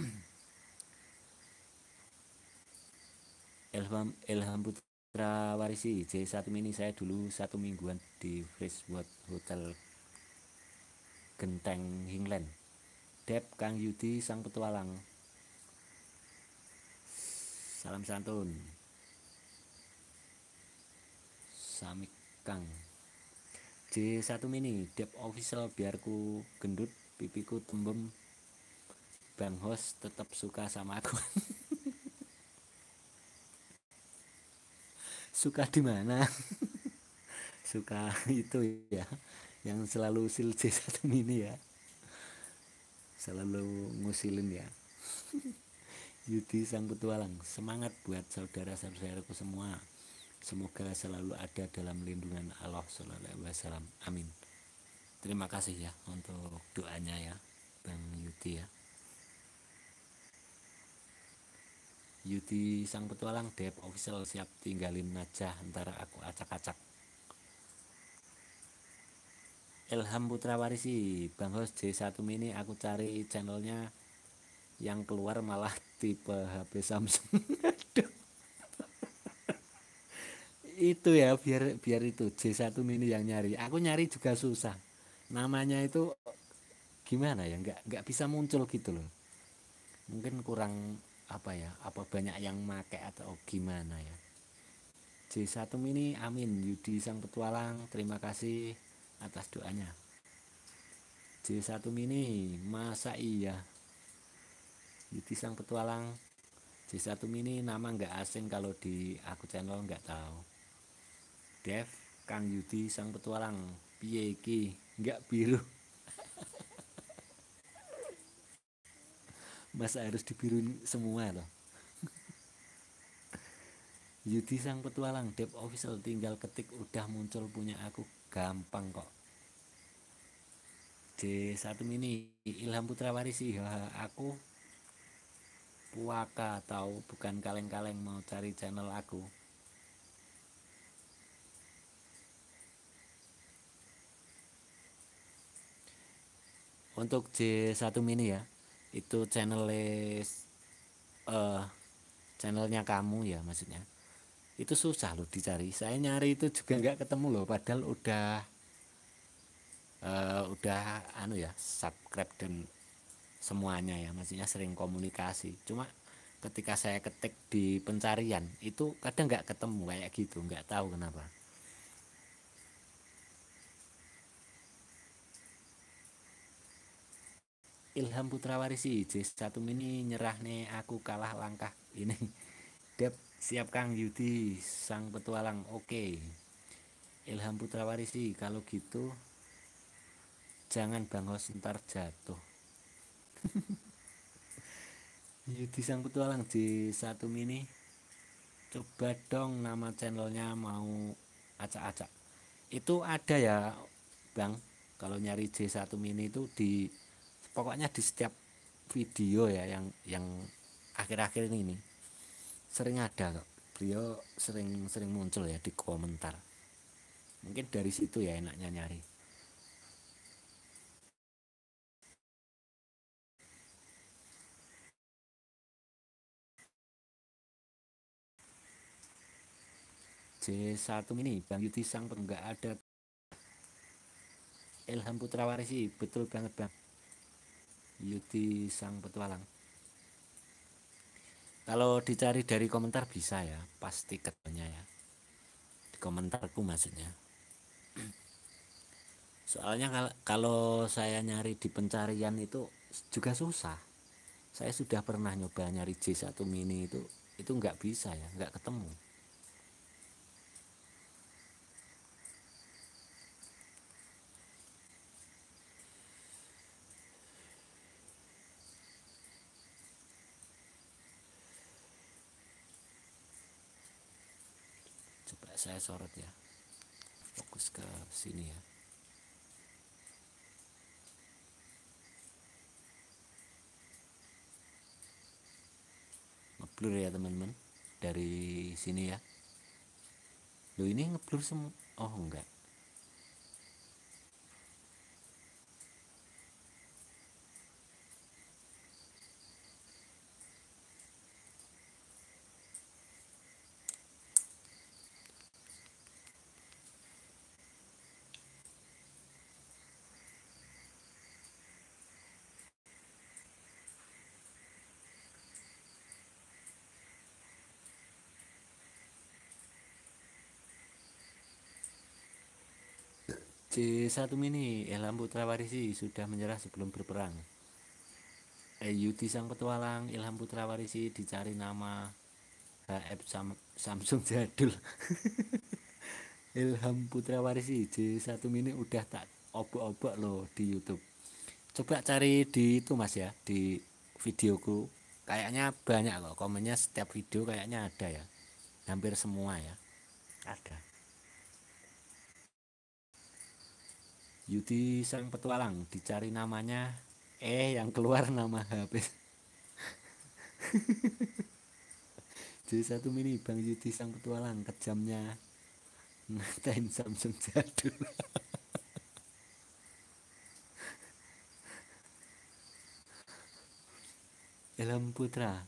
Ilham Ilham Putra Warisi J1 Mini saya dulu satu mingguan di Freshwood Hotel Genteng Hingland Dep Kang Yudi Sang Petualang. Salam santun. Samik Kang. J1 mini Dep official biarku gendut pipiku tembem Bang host tetap suka sama aku. [LAUGHS] suka di mana? [LAUGHS] suka itu ya yang selalu sil J1 mini ya selalu ngusilin ya [LAUGHS] Yudi Sang Petualang semangat buat saudara-saudaraku semua semoga selalu ada dalam lindungan Allah Sallallahu Alaihi Wasallam amin terima kasih ya untuk doanya ya Bang Yudi ya Yudi Sang Petualang Dep Official siap tinggalin aja antara aku acak-acak Ilham Putra Warisi Bang Hos J1 Mini aku cari channelnya yang keluar malah tipe HP Samsung [LAUGHS] aduh itu ya biar biar itu J1 Mini yang nyari aku nyari juga susah namanya itu gimana ya nggak nggak bisa muncul gitu loh mungkin kurang apa ya apa banyak yang make atau gimana ya J1 Mini amin Yudi sang petualang terima kasih atas doanya. J1 Mini, masa iya? Yudi sang petualang J1 Mini nama nggak asing kalau di aku channel nggak tahu. Dev Kang Yudi sang petualang Pieki, nggak biru. [LAUGHS] Masa harus dibiruin semua loh. [LAUGHS] Yudi sang petualang Dev official tinggal ketik udah muncul punya aku gampang kok di satu mini Ilham Putra Warisi ya, aku puaka tahu bukan kaleng-kaleng mau cari channel aku untuk J1 mini ya itu channel uh, eh, channelnya kamu ya maksudnya itu susah loh dicari saya nyari itu juga nggak ketemu loh padahal udah uh, udah anu ya subscribe dan semuanya ya maksudnya sering komunikasi cuma ketika saya ketik di pencarian itu kadang nggak ketemu kayak gitu nggak tahu kenapa Ilham putra warisi J1 ini nyerah nih aku kalah langkah ini [LAUGHS] Dep Siap Kang Yudi, sang petualang. Oke. Ilham Putra Warisi, kalau gitu jangan bangos ntar jatuh. [LAUGHS] Yudi sang petualang di satu mini. Coba dong nama channelnya mau acak-acak. Itu ada ya, Bang. Kalau nyari J1 mini itu di pokoknya di setiap video ya yang yang akhir-akhir ini sering ada kok beliau sering-sering muncul ya di komentar mungkin dari situ ya enaknya nyari J1 ini Bang Yudi Sang penggak ada Ilham Putra Warisi betul banget Bang Yudi Sang Petualang kalau dicari dari komentar bisa ya, pasti ketemunya ya. Di komentarku maksudnya. Soalnya kalau saya nyari di pencarian itu juga susah. Saya sudah pernah nyoba nyari J1 mini itu, itu nggak bisa ya, nggak ketemu. saya sorot ya fokus ke sini ya ngeblur ya teman-teman dari sini ya lo ini ngeblur semua oh enggak j satu Mini Ilham Putra Warisi sudah menyerah sebelum berperang Yudi Sang Petualang Ilham Putra Warisi dicari nama HF Sam Samsung Jadul Ilham [LAUGHS] Putra Warisi J1 Mini udah tak obok-obok loh di YouTube coba cari di itu mas ya di videoku kayaknya banyak loh komennya setiap video kayaknya ada ya hampir semua ya ada Yudi sang petualang dicari namanya eh yang keluar nama HP [LAUGHS] Jadi satu mini Bang Yudi sang petualang kejamnya ngatain Samsung jadul [LAUGHS] Elam Putra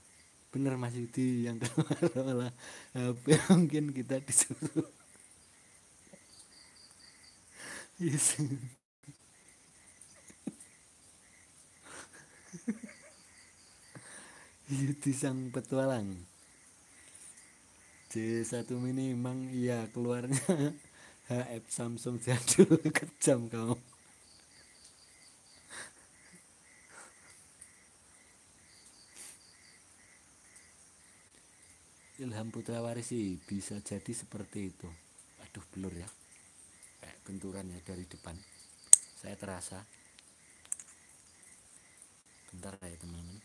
bener Mas Yudi yang keluar HP mungkin kita disuruh Isso. Yudi sang petualang. J1 mini emang iya keluarnya [LAUGHS] HF Samsung jadul [LAUGHS] kejam kau. Ilham Putra Warisi bisa jadi seperti itu. Aduh blur ya benturannya dari depan saya terasa bentar ya teman-teman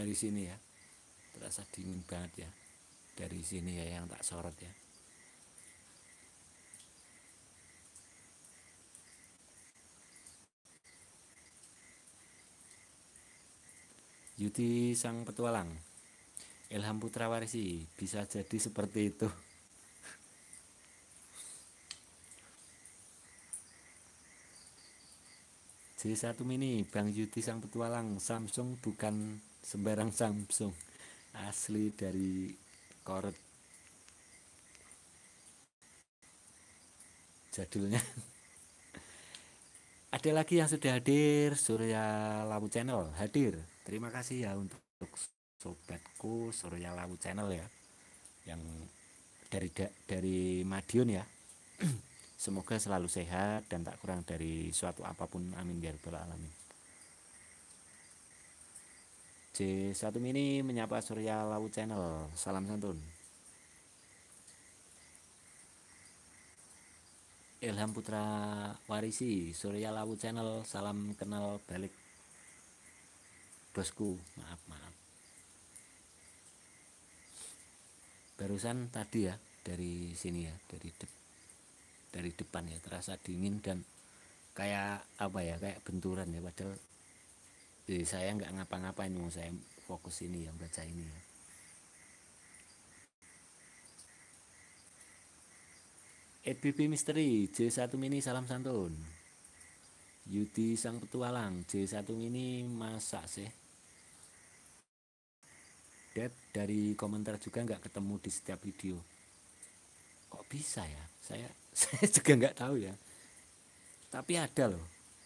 dari sini ya terasa dingin banget ya dari sini ya yang tak sorot ya Yuti sang petualang Ilham Putra Warsi bisa jadi seperti itu J1 Mini Bang Yuti sang petualang Samsung bukan sembarang Samsung asli dari koret jadulnya [LAUGHS] ada lagi yang sudah hadir Surya labu Channel hadir terima kasih ya untuk sobatku Surya labu Channel ya yang dari dari Madiun ya [CLEARS THROAT] semoga selalu sehat dan tak kurang dari suatu apapun amin ya biar alamin J1 Mini menyapa Surya Lawu Channel. Salam santun. Ilham Putra Warisi, Surya Lawu Channel. Salam kenal balik. Bosku, maaf, maaf. Barusan tadi ya dari sini ya, dari de dari depan ya terasa dingin dan kayak apa ya, kayak benturan ya padahal jadi saya nggak ngapa-ngapain mau saya fokus ini yang baca ini ya. Misteri J1 Mini Salam Santun Yudi Sang Petualang J1 Mini masa sih Dad dari komentar juga nggak ketemu di setiap video kok bisa ya saya [LAUGHS] saya juga nggak tahu ya tapi ada loh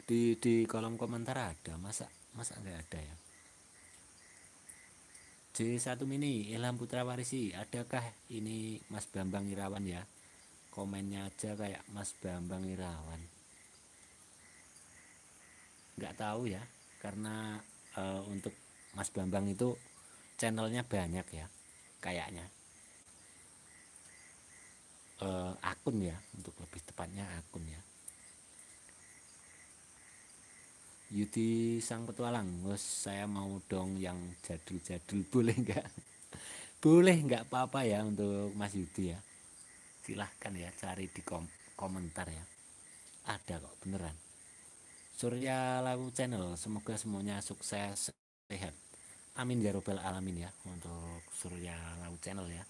di di kolom komentar ada masa masa nggak ada ya J1 Mini Ilham Putra Warisi adakah ini Mas Bambang Irawan ya komennya aja kayak Mas Bambang Irawan nggak tahu ya karena e, untuk Mas Bambang itu channelnya banyak ya kayaknya e, akun ya untuk lebih tepatnya akun ya Yudi sang petualang Wos, saya mau dong yang jadul-jadul [LAUGHS] boleh nggak boleh nggak apa-apa ya untuk Mas Yudi ya silahkan ya cari di kom komentar ya ada kok beneran Surya Lawu Channel semoga semuanya sukses sehat amin ya robbal alamin ya untuk Surya Lawu Channel ya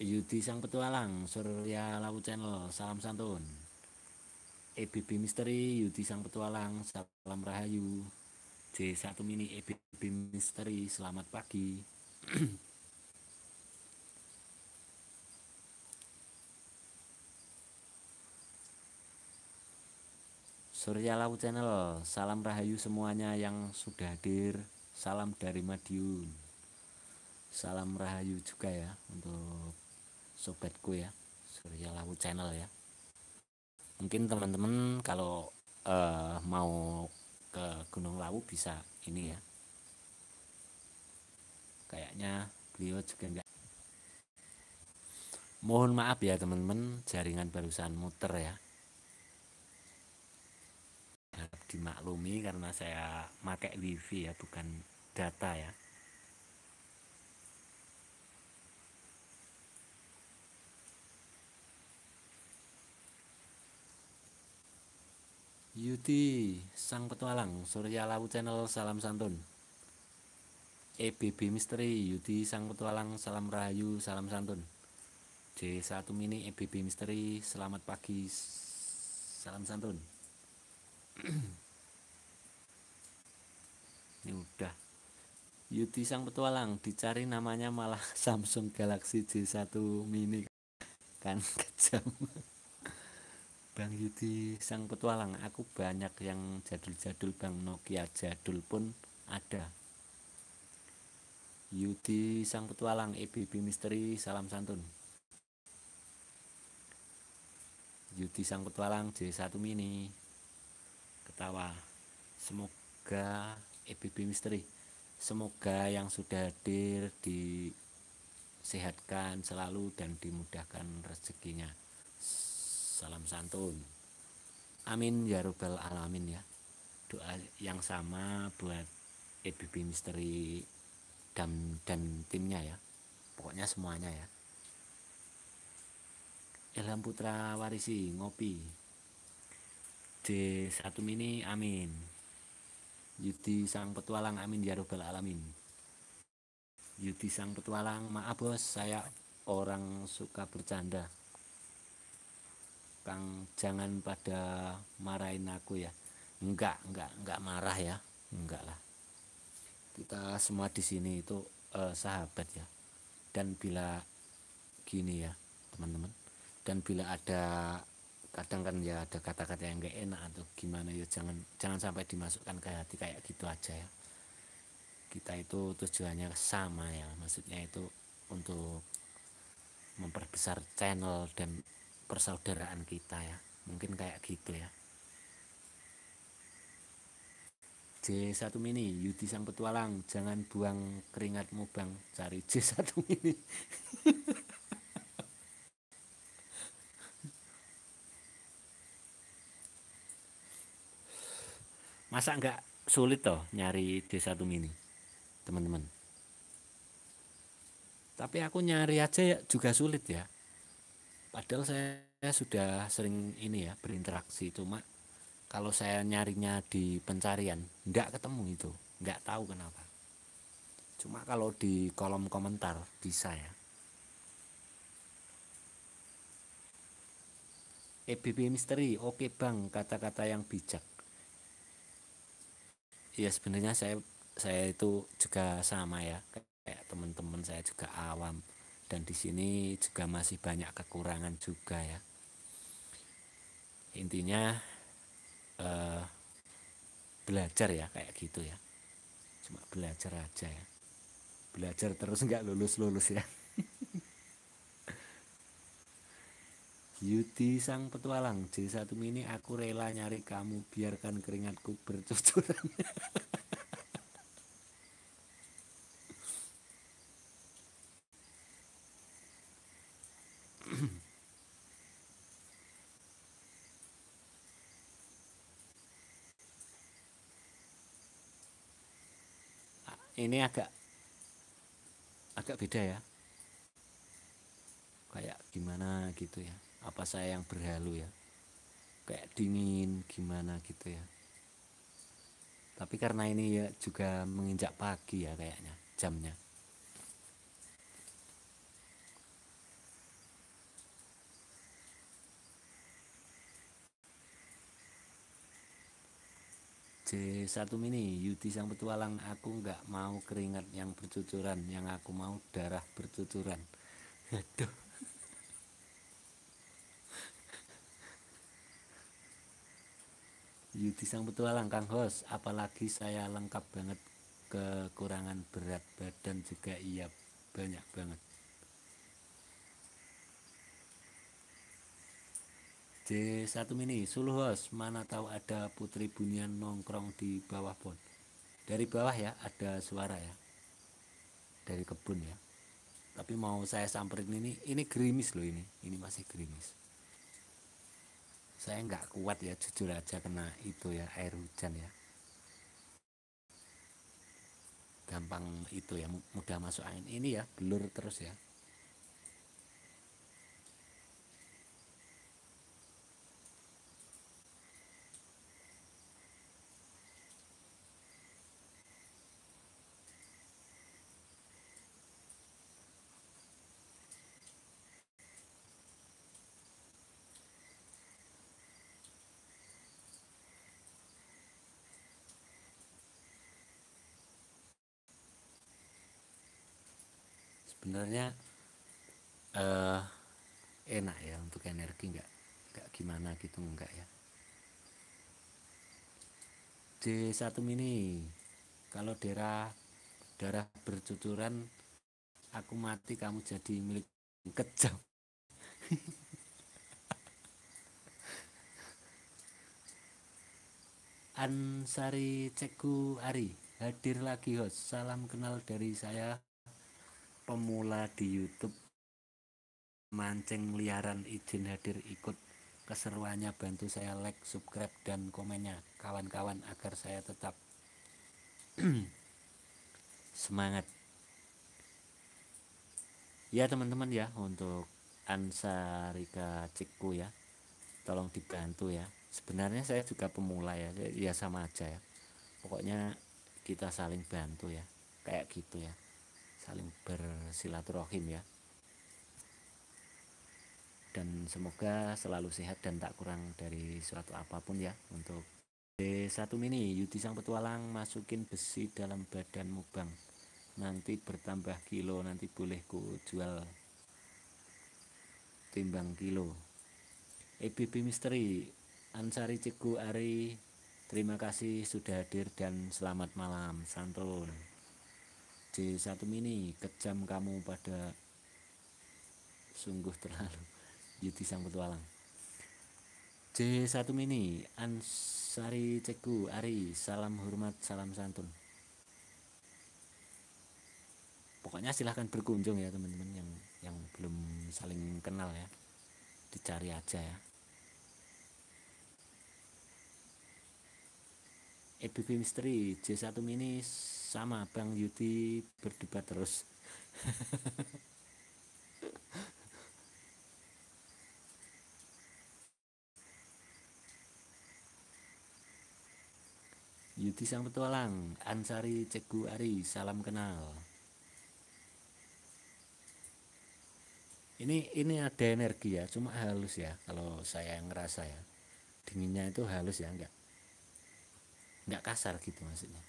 Yudi Sang Petualang Surya Lawu Channel salam santun EBB Misteri, Yudi Sang Petualang, Salam Rahayu, J1 Mini EBB Misteri, selamat pagi. [CLEARS THROAT] Surya Lau Channel, salam rahayu semuanya yang sudah hadir. Salam dari Madiun. Salam rahayu juga ya untuk sobatku ya, Surya Lau Channel ya mungkin teman-teman kalau uh, mau ke Gunung Lawu bisa ini ya kayaknya beliau juga enggak mohon maaf ya teman-teman jaringan barusan muter ya harap dimaklumi karena saya pakai wifi ya bukan data ya Yudi Sang Petualang Surya Lawu Channel Salam Santun EBB Misteri Yudi Sang Petualang Salam Rahayu Salam Santun J1 Mini EBB Misteri Selamat Pagi Salam Santun [CLEARS THROAT] Ini udah Yudi Sang Petualang dicari namanya malah [LAUGHS] Samsung Galaxy J1 Mini kan kejam [LAUGHS] Bang Yudi sang petualang aku banyak yang jadul-jadul Bang Nokia jadul pun ada Yudi sang petualang EBB Misteri salam santun Yudi sang petualang J1 mini ketawa semoga EBB Misteri semoga yang sudah hadir disehatkan selalu dan dimudahkan rezekinya salam santun amin ya alamin ya doa yang sama buat EBB Misteri dan, dan timnya ya pokoknya semuanya ya Ilham Putra Warisi ngopi D1 mini amin Yudi Sang Petualang amin ya alamin Yudi Sang Petualang maaf bos saya orang suka bercanda Kang jangan pada marahin aku ya enggak enggak enggak marah ya enggak lah kita semua di sini itu eh, sahabat ya dan bila gini ya teman-teman dan bila ada kadang kan ya ada kata-kata yang enggak enak atau gimana ya jangan jangan sampai dimasukkan ke hati kayak gitu aja ya kita itu tujuannya sama ya maksudnya itu untuk memperbesar channel dan persaudaraan kita ya mungkin kayak gitu ya J1 mini Yudi sang petualang jangan buang keringatmu bang cari J1 mini [LAUGHS] masa nggak sulit toh nyari J 1 mini teman-teman tapi aku nyari aja juga sulit ya Padahal saya sudah sering ini ya berinteraksi cuma kalau saya nyarinya di pencarian nggak ketemu itu, nggak tahu kenapa. Cuma kalau di kolom komentar bisa ya. EBB eh, misteri, oke okay bang, kata-kata yang bijak. Ya sebenarnya saya saya itu juga sama ya, kayak teman-teman saya juga awam dan di sini juga masih banyak kekurangan juga ya intinya eh, belajar ya kayak gitu ya cuma belajar aja ya belajar terus nggak lulus lulus ya [LAUGHS] Yudi sang petualang J1 mini aku rela nyari kamu biarkan keringatku bercucuran [LAUGHS] ini agak agak beda ya kayak gimana gitu ya apa saya yang berhalu ya kayak dingin gimana gitu ya tapi karena ini ya juga menginjak pagi ya kayaknya jamnya J1 mini Yudi sang petualang aku nggak mau keringat yang bercucuran yang aku mau darah bercucuran aduh Yudi sang petualang Kang Hos apalagi saya lengkap banget kekurangan berat badan juga iya banyak banget satu satu mini Sulhos mana tahu ada Putri Bunian nongkrong di bawah pohon dari bawah ya ada suara ya dari kebun ya tapi mau saya samperin ini ini gerimis loh ini ini masih gerimis saya nggak kuat ya jujur aja kena itu ya air hujan ya gampang itu ya mudah masuk angin ini ya blur terus ya sebenarnya uh, enak ya untuk energi nggak nggak gimana gitu nggak ya D1 mini kalau daerah darah bercucuran aku mati kamu jadi milik kejam [LAUGHS] Ansari Ceku Ari hadir lagi host salam kenal dari saya pemula di YouTube mancing liaran izin hadir ikut keseruannya bantu saya like, subscribe dan komennya kawan-kawan agar saya tetap [CLEARS THROAT] semangat. Ya teman-teman ya untuk Ansarika Cikku ya. Tolong dibantu ya. Sebenarnya saya juga pemula ya, ya sama aja ya. Pokoknya kita saling bantu ya. Kayak gitu ya saling bersilaturahim ya dan semoga selalu sehat dan tak kurang dari suatu apapun ya untuk D1 mini Yudi sang petualang masukin besi dalam badanmu bang nanti bertambah kilo nanti boleh ku jual timbang kilo EBB Misteri Ansari Cegu Ari terima kasih sudah hadir dan selamat malam santun J1 mini kejam kamu pada sungguh terlalu [LAUGHS] Yudi sang petualang J1 mini Ansari Ceku Ari salam hormat salam santun pokoknya silahkan berkunjung ya teman-teman yang yang belum saling kenal ya dicari aja ya EBB Misteri J1 Mini sama Bang Yudi berdebat terus [LAUGHS] Yudi Sang Petualang, Ansari Cegu Ari, salam kenal. Ini ini ada energi ya, cuma halus ya kalau saya ngerasa ya. Dinginnya itu halus ya enggak nggak kasar gitu maksudnya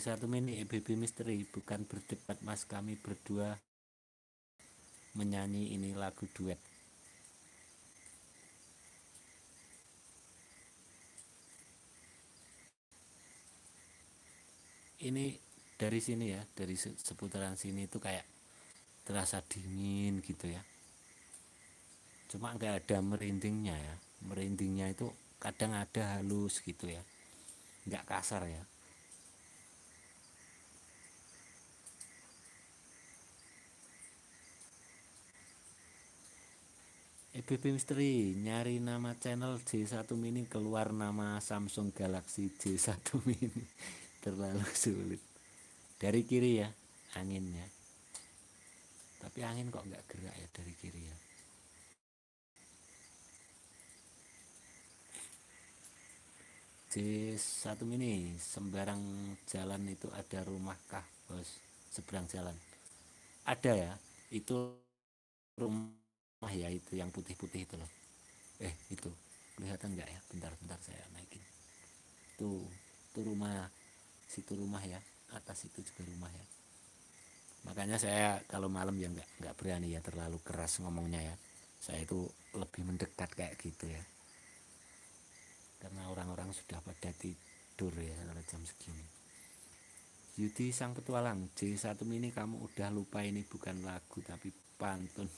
satu mini EBB eh, Misteri bukan berdebat mas kami berdua menyanyi ini lagu duet ini dari sini ya dari seputaran sini itu kayak terasa dingin gitu ya cuma nggak ada merindingnya ya merindingnya itu kadang ada halus gitu ya nggak kasar ya EBP Misteri nyari nama channel J1 Mini keluar nama Samsung Galaxy J1 Mini [LAUGHS] terlalu sulit dari kiri ya anginnya tapi angin kok nggak gerak ya dari kiri ya J1 Mini sembarang jalan itu ada rumah kah bos seberang jalan ada ya itu rumah lah ya itu yang putih-putih itu loh eh itu kelihatan nggak ya bentar-bentar saya naikin tuh itu rumah situ rumah ya atas itu juga rumah ya makanya saya kalau malam ya nggak nggak berani ya terlalu keras ngomongnya ya saya itu lebih mendekat kayak gitu ya karena orang-orang sudah pada tidur ya kalau jam segini Yudi sang petualang J1 ini kamu udah lupa ini bukan lagu tapi pantun [LAUGHS]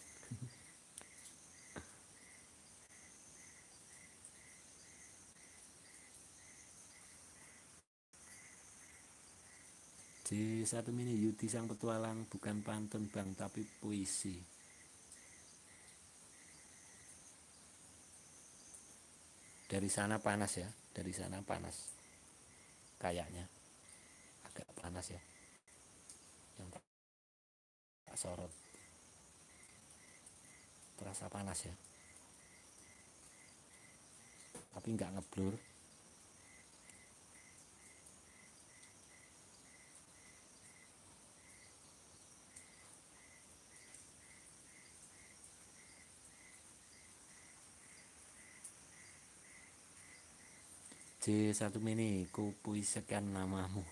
J satu mini Yudi sang petualang bukan pantun bang tapi puisi dari sana panas ya dari sana panas kayaknya agak panas ya yang tak sorot terasa panas ya tapi nggak ngeblur J1 Mini ku sekian namamu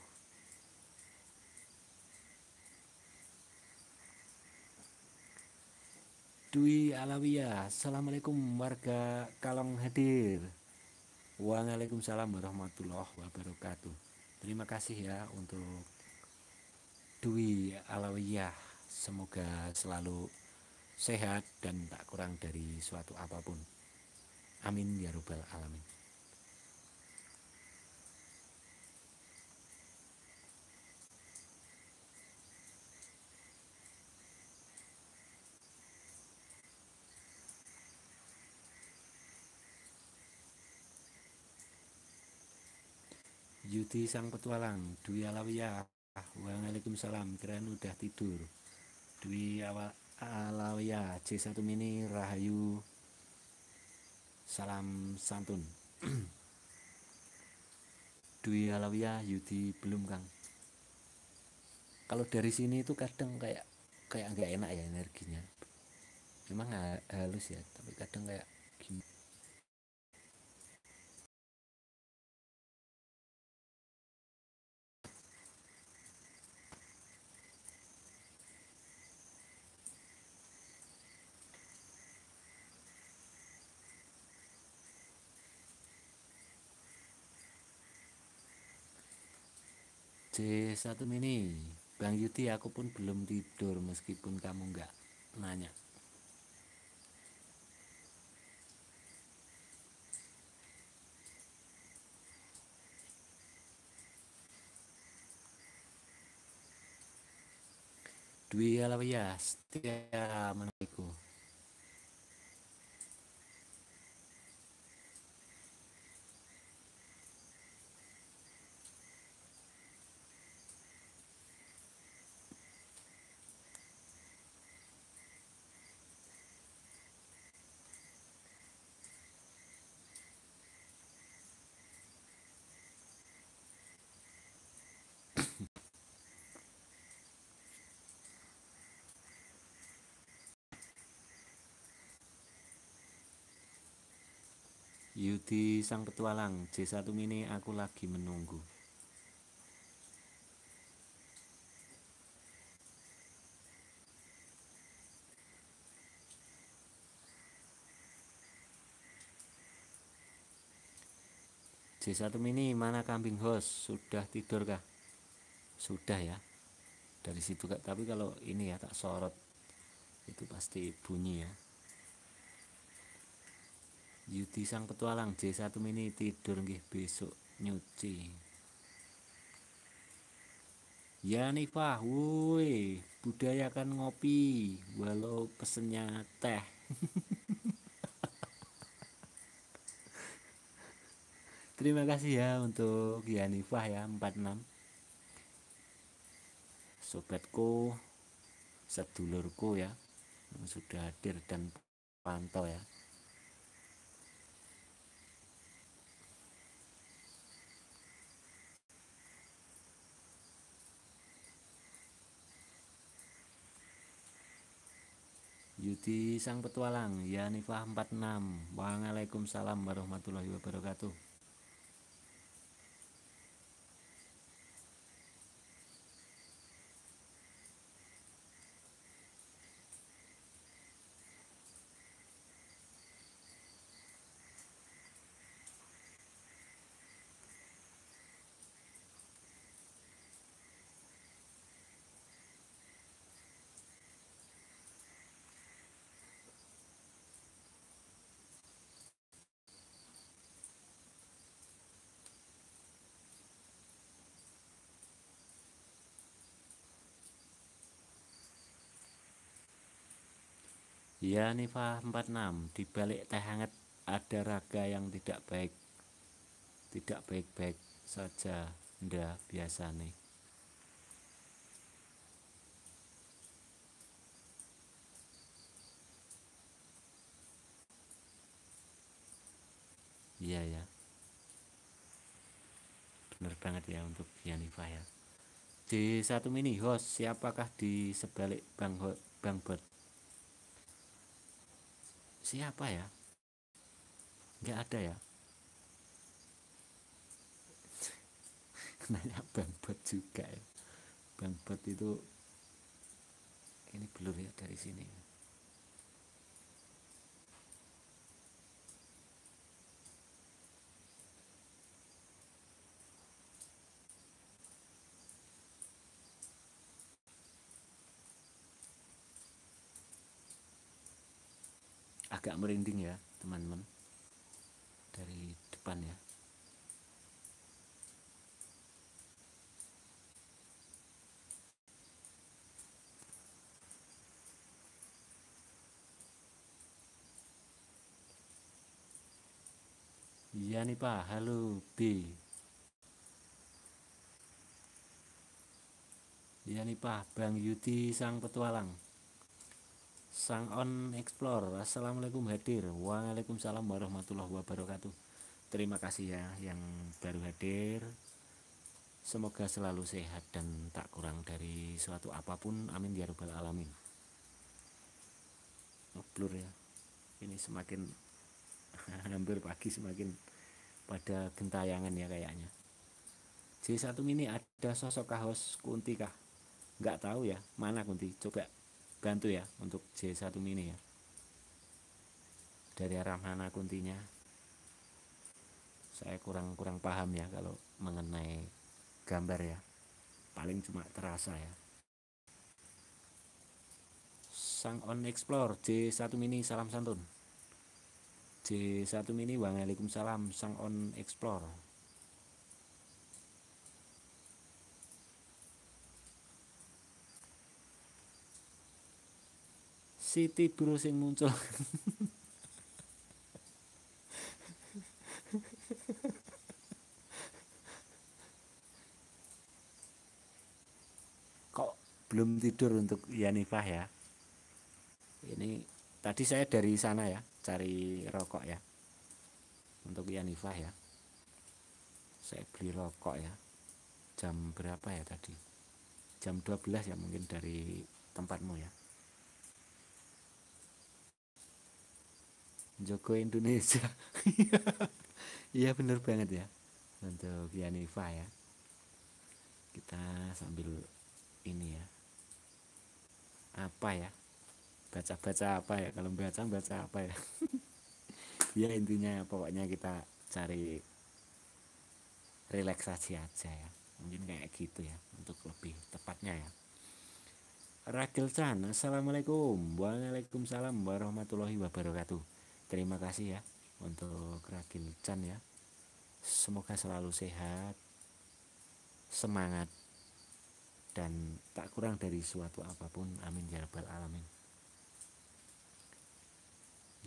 Dwi Alawiyah Assalamualaikum warga Kalong hadir Waalaikumsalam warahmatullahi wabarakatuh Terima kasih ya untuk Dwi Alawiyah Semoga selalu sehat dan tak kurang dari suatu apapun Amin ya robbal alamin Budi Sang Petualang, Dwi Alawiyah, Waalaikumsalam, keren udah tidur. Dwi Alawiyah, C1 Mini, Rahayu, Salam Santun. [CLEARS THROAT] Dwi Alawiyah, Yudi belum Kang. Kalau dari sini itu kadang kayak kayak nggak enak ya energinya. Memang halus ya, tapi kadang kayak Satu mini, Bang Yudi aku pun belum tidur meskipun kamu nggak nanya Dwi Alawiyah setia Yudi Sang Petualang J1 Mini aku lagi menunggu J1 Mini mana kambing host sudah tidur kah sudah ya dari situ kak tapi kalau ini ya tak sorot itu pasti bunyi ya Yudi sang petualang J1 mini tidur nggih besok nyuci. Ya Nifah, woi, budayakan ngopi walau pesennya teh. [LAUGHS] Terima kasih ya untuk Yanifah ya 46. Ya, Sobatku, sedulurku ya yang sudah hadir dan pantau ya. Yudi Sang Petualang Yani Fah 46 Waalaikumsalam warahmatullahi wabarakatuh Ya Nifah 46 Di balik teh hangat ada raga yang tidak baik Tidak baik-baik saja Nda biasa nih Iya ya benar banget ya untuk Yanifah ya di satu mini host siapakah di sebalik Bang, Bang Bot siapa ya nggak ada ya [LAUGHS] nanya bang bot juga ya bang bot itu ini belum ya dari sini agak merinding ya teman-teman dari depan ya Iya nih Pak, halo B. Iya nih Pak, Bang Yuti sang petualang. Sang On Explore Assalamualaikum hadir Waalaikumsalam warahmatullah wabarakatuh Terima kasih ya yang baru hadir Semoga selalu sehat dan tak kurang dari suatu apapun Amin ya rabbal alamin Ngeblur oh, ya Ini semakin [LAUGHS] hampir pagi semakin pada gentayangan ya kayaknya j satu ini ada sosok kahos Kunti kah? Nggak tahu ya, mana Kunti? Coba bantu ya untuk J1 mini ya dari arah mana kuntinya saya kurang-kurang paham ya kalau mengenai gambar ya paling cuma terasa ya Sang On Explore J1 Mini salam santun J1 Mini waalaikumsalam Sang On Explore Siti Bro sing muncul. Kok belum tidur untuk Yanifah ya? Ini tadi saya dari sana ya, cari rokok ya. Untuk Yanifah ya. Saya beli rokok ya. Jam berapa ya tadi? Jam 12 ya mungkin dari tempatmu ya. Joko Indonesia [LAUGHS] iya bener banget ya untuk Yanifa ya kita sambil ini ya apa ya baca-baca apa ya kalau baca baca apa ya [LAUGHS] ya intinya pokoknya kita cari relaksasi aja ya mungkin kayak gitu ya untuk lebih tepatnya ya Rakil Chan Assalamualaikum Waalaikumsalam warahmatullahi wabarakatuh terima kasih ya untuk Ragil Chan ya semoga selalu sehat semangat dan tak kurang dari suatu apapun amin ya rabbal alamin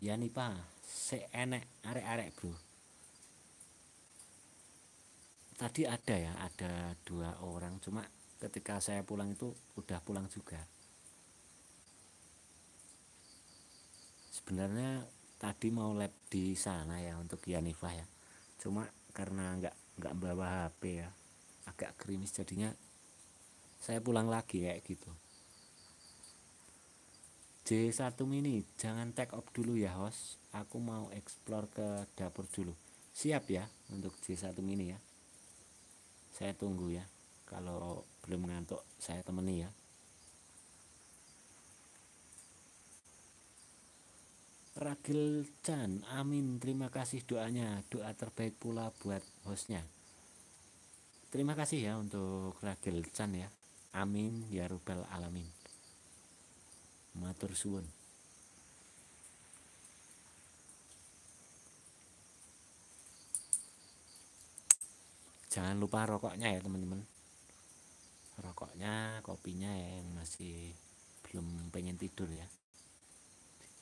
ya nih pak seenek arek-arek bro tadi ada ya ada dua orang cuma ketika saya pulang itu udah pulang juga sebenarnya tadi mau lab di sana ya untuk Yanifah ya cuma karena nggak nggak bawa HP ya agak krimis jadinya saya pulang lagi kayak gitu J1 mini jangan take off dulu ya host aku mau explore ke dapur dulu siap ya untuk J1 mini ya saya tunggu ya kalau belum ngantuk saya temani ya Ragil Chan amin terima kasih doanya doa terbaik pula buat hostnya terima kasih ya untuk Ragil Chan ya amin ya Rubel alamin matur suwun jangan lupa rokoknya ya teman-teman rokoknya kopinya yang masih belum pengen tidur ya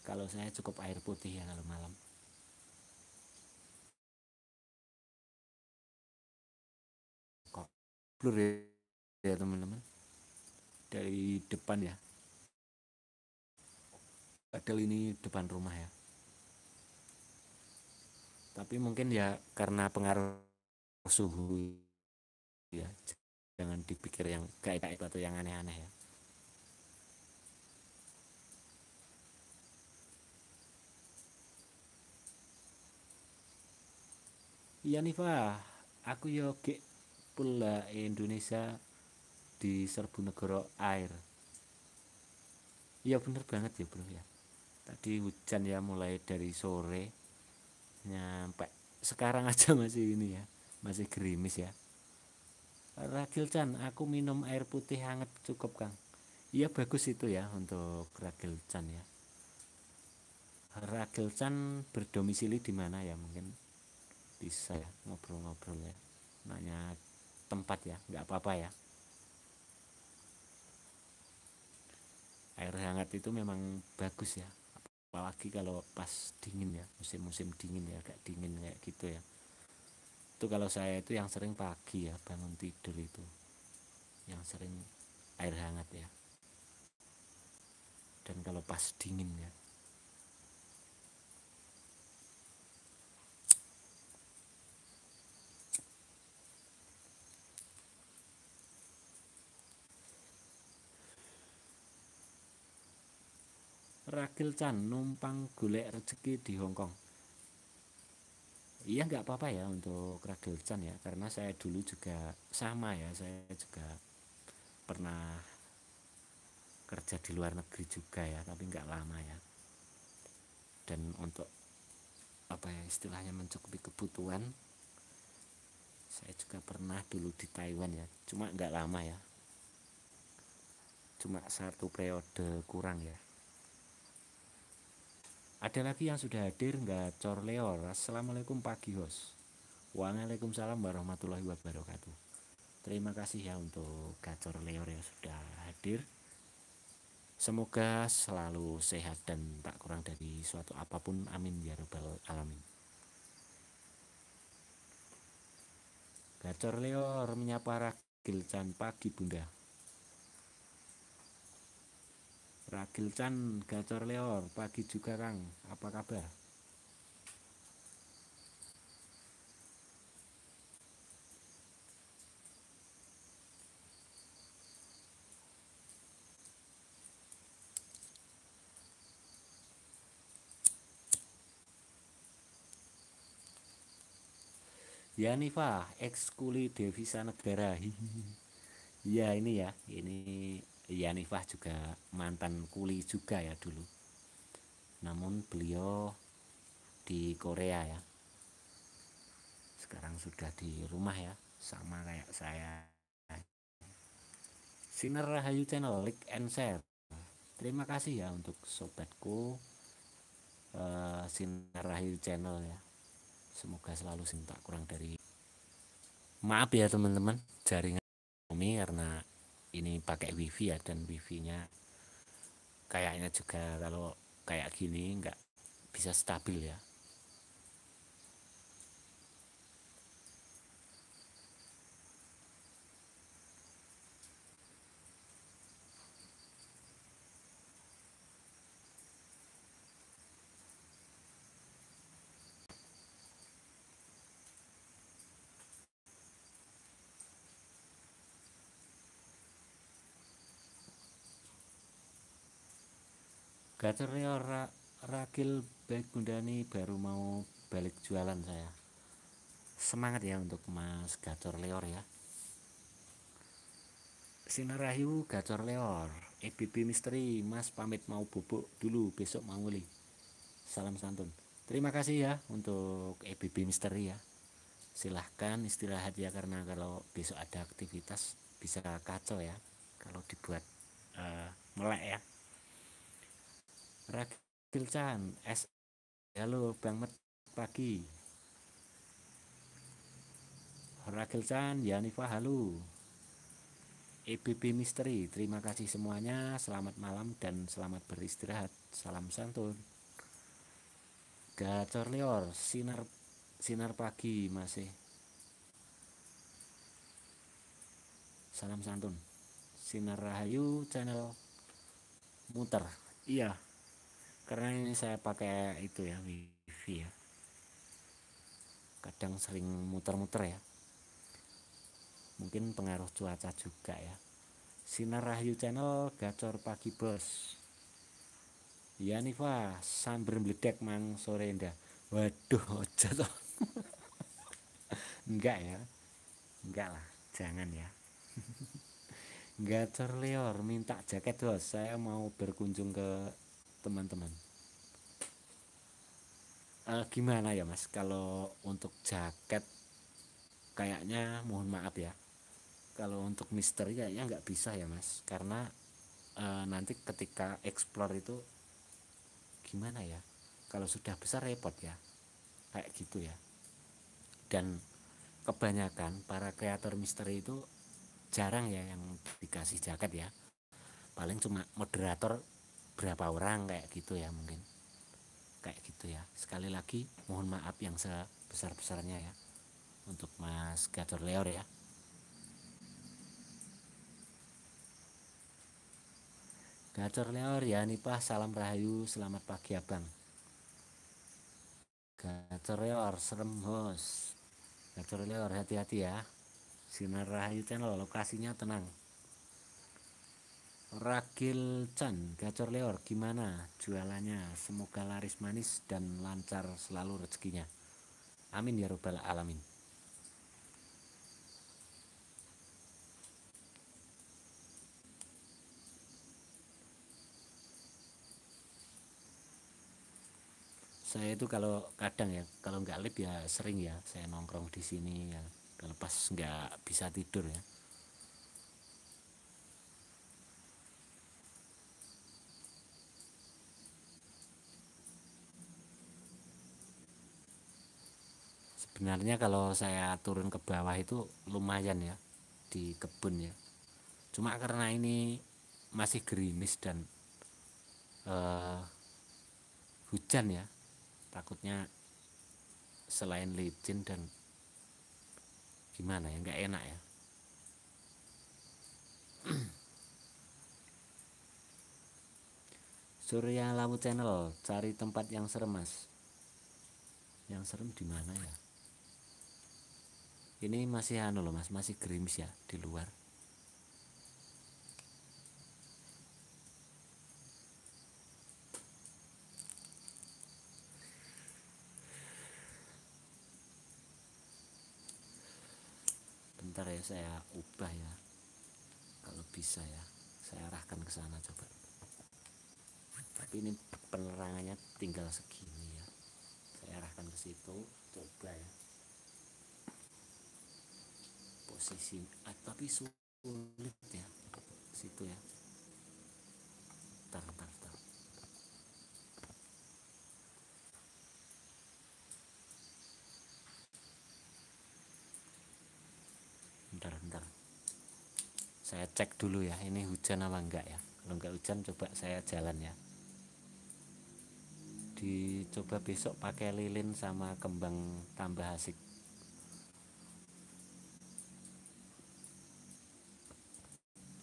kalau saya cukup air putih ya kalau malam kok blur ya, ya teman-teman dari depan ya padahal ini depan rumah ya tapi mungkin ya karena pengaruh suhu ya jangan dipikir yang kayak atau yang aneh-aneh ya Iya nih Pak, aku yo ke pula Indonesia di serbu negara air. Iya bener banget ya bro ya. Tadi hujan ya mulai dari sore nyampe sekarang [LAUGHS] aja masih ini ya, masih gerimis ya. Ragil Chan, aku minum air putih hangat cukup Kang. Iya bagus itu ya untuk Ragil Chan ya. Ragil Chan berdomisili di mana ya mungkin bisa ya ngobrol-ngobrol ya nanya tempat ya nggak apa-apa ya air hangat itu memang bagus ya apalagi kalau pas dingin ya musim-musim dingin ya agak dingin kayak gitu ya itu kalau saya itu yang sering pagi ya bangun tidur itu yang sering air hangat ya dan kalau pas dingin ya Ragil Chan numpang golek rezeki di Hong Kong. Iya nggak apa-apa ya untuk Ragil Chan ya karena saya dulu juga sama ya saya juga pernah kerja di luar negeri juga ya tapi nggak lama ya dan untuk apa ya istilahnya mencukupi kebutuhan saya juga pernah dulu di Taiwan ya cuma nggak lama ya cuma satu periode kurang ya ada lagi yang sudah hadir nggak? Cor Leor, Assalamualaikum pagi hos. Waalaikumsalam warahmatullahi wabarakatuh. Terima kasih ya untuk Gacor Leor yang sudah hadir. Semoga selalu sehat dan tak kurang dari suatu apapun. Amin ya robbal alamin. Gacor Leor menyapa Ragil pagi Bunda. Ragil Chan Gacor Leor pagi juga Kang apa kabar Yanifa ekskuli devisa negara [LAUGHS] ya ini ya ini Yanifah juga mantan kuli juga ya dulu namun beliau di Korea ya sekarang sudah di rumah ya sama kayak saya Sinar Rahayu Channel like and share terima kasih ya untuk sobatku uh, Sinar Rahayu Channel ya semoga selalu tak kurang dari maaf ya teman-teman jaringan kami karena ini pakai wifi ya dan wifi-nya kayaknya juga kalau kayak gini nggak bisa stabil ya Gacor ya ra, ragil baik nih baru mau balik jualan saya. Semangat ya untuk Mas Gacor Leor ya. Sinar Sinarayu Gacor Leor, EBB Misteri, Mas pamit mau bubuk dulu, besok mau nguli. Salam santun. Terima kasih ya untuk EBB Misteri ya. Silahkan istirahat ya karena kalau besok ada aktivitas bisa kacau ya kalau dibuat uh, melek ya. Ragil Chan S Halo Bang Mat pagi Ragil Chan Yanifah halo EBB Misteri terima kasih semuanya selamat malam dan selamat beristirahat salam santun Gacor Lior sinar sinar pagi masih salam santun sinar rahayu channel muter iya karena ini saya pakai itu ya wifi ya kadang sering muter-muter ya mungkin pengaruh cuaca juga ya Sinar Rahayu Channel gacor pagi bos ya nih Pak sambil meledek mang sore indah waduh jatuh. [LAUGHS] enggak ya enggak lah jangan ya [LAUGHS] gacor leor minta jaket bos saya mau berkunjung ke teman-teman uh, gimana ya mas kalau untuk jaket kayaknya mohon maaf ya kalau untuk misteri kayaknya nggak bisa ya mas karena e, nanti ketika explore itu gimana ya kalau sudah besar repot ya kayak gitu ya dan kebanyakan para kreator misteri itu jarang ya yang dikasih jaket ya paling cuma moderator berapa orang kayak gitu ya mungkin kayak gitu ya sekali lagi mohon maaf yang sebesar-besarnya ya untuk Mas Gator Leor ya Gator Leor ya nih pak salam rahayu selamat pagi abang Gator Leor serem host Gator Leor hati-hati ya Sinar Rahayu channel lokasinya tenang Ragil Chan gacor leor gimana jualannya semoga laris manis dan lancar selalu rezekinya amin ya robbal alamin saya itu kalau kadang ya kalau nggak lip ya sering ya saya nongkrong di sini ya kalau pas nggak bisa tidur ya sebenarnya kalau saya turun ke bawah itu lumayan ya di kebun ya cuma karena ini masih gerimis dan uh, hujan ya takutnya selain licin dan gimana ya nggak enak ya [CLEARS THROAT] Surya Lawu Channel cari tempat yang serem mas yang serem di mana ya ini masih anu loh mas masih gerimis ya di luar bentar ya saya ubah ya kalau bisa ya saya arahkan ke sana coba tapi ini penerangannya tinggal segini ya saya arahkan ke situ coba ya posisi ah, tapi sulit ya situ ya tar saya cek dulu ya ini hujan apa enggak ya kalau enggak hujan coba saya jalan ya dicoba besok pakai lilin sama kembang tambah asik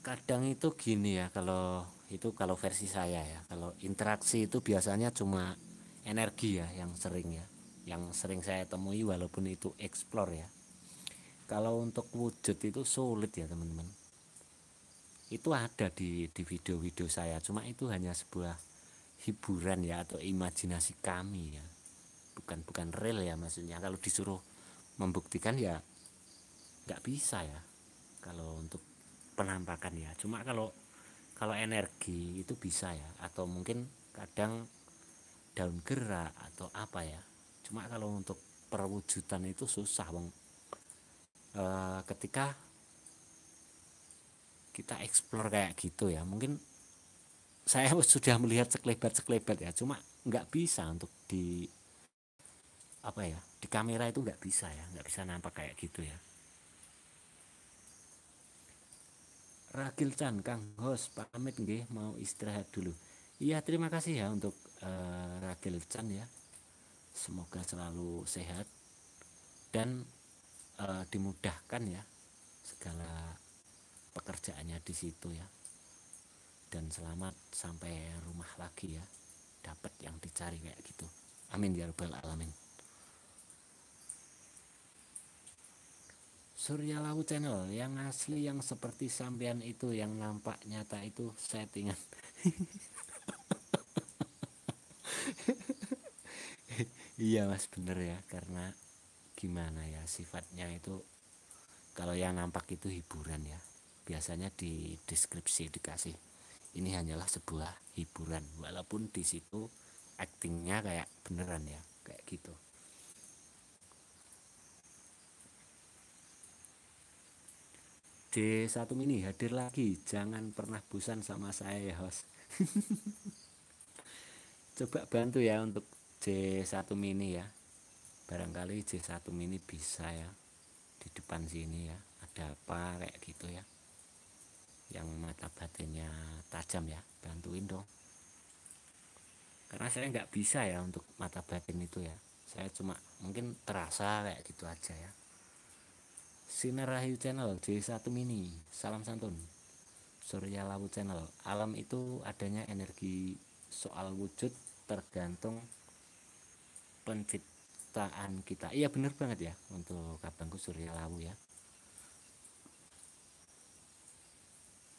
kadang itu gini ya kalau itu kalau versi saya ya kalau interaksi itu biasanya cuma energi ya yang sering ya yang sering saya temui walaupun itu explore ya kalau untuk wujud itu sulit ya teman-teman itu ada di di video-video saya cuma itu hanya sebuah hiburan ya atau imajinasi kami ya bukan bukan real ya maksudnya kalau disuruh membuktikan ya nggak bisa ya kalau untuk penampakan ya cuma kalau kalau energi itu bisa ya atau mungkin kadang daun gerak atau apa ya cuma kalau untuk perwujudan itu susah wong e, eh, ketika kita explore kayak gitu ya mungkin saya [LAUGHS] sudah melihat sekelebat-sekelebat ya cuma nggak bisa untuk di apa ya di kamera itu nggak bisa ya nggak bisa nampak kayak gitu ya Ragil Chan Kang Hos Pak pamit nggih mau istirahat dulu. Iya terima kasih ya untuk uh, Ragil Chan ya. Semoga selalu sehat dan uh, dimudahkan ya segala pekerjaannya di situ ya. Dan selamat sampai rumah lagi ya. Dapat yang dicari kayak gitu. Amin ya rabbal alamin. Surya Lawu Channel yang asli yang seperti sampean itu yang nampak nyata itu settingan. [LAUGHS] iya mas bener ya karena gimana ya sifatnya itu kalau yang nampak itu hiburan ya biasanya di deskripsi dikasih ini hanyalah sebuah hiburan walaupun di situ actingnya kayak beneran ya kayak gitu D1 Mini hadir lagi. Jangan pernah bosan sama saya ya, host. [LAUGHS] Coba bantu ya untuk J1 Mini ya. Barangkali J1 Mini bisa ya di depan sini ya. Ada apa kayak gitu ya. Yang mata batinnya tajam ya, bantuin dong. Karena saya nggak bisa ya untuk mata batin itu ya. Saya cuma mungkin terasa kayak gitu aja ya. Sinar Rahayu Channel J1 Mini Salam Santun Surya Lawu Channel Alam itu adanya energi soal wujud tergantung penciptaan kita Iya bener banget ya untuk kabangku Surya Lawu ya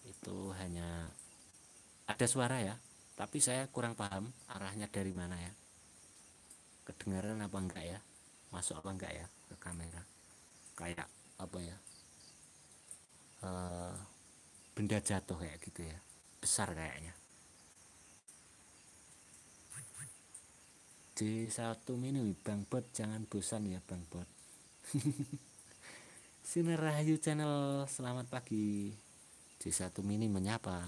Itu hanya ada suara ya tapi saya kurang paham arahnya dari mana ya kedengaran apa enggak ya masuk apa enggak ya ke kamera kayak apa ya uh, benda jatuh kayak gitu ya besar kayaknya di satu menu Bang Bot jangan bosan ya Bang Bot [LAUGHS] Sinar Rahayu Channel selamat pagi J1 Mini menyapa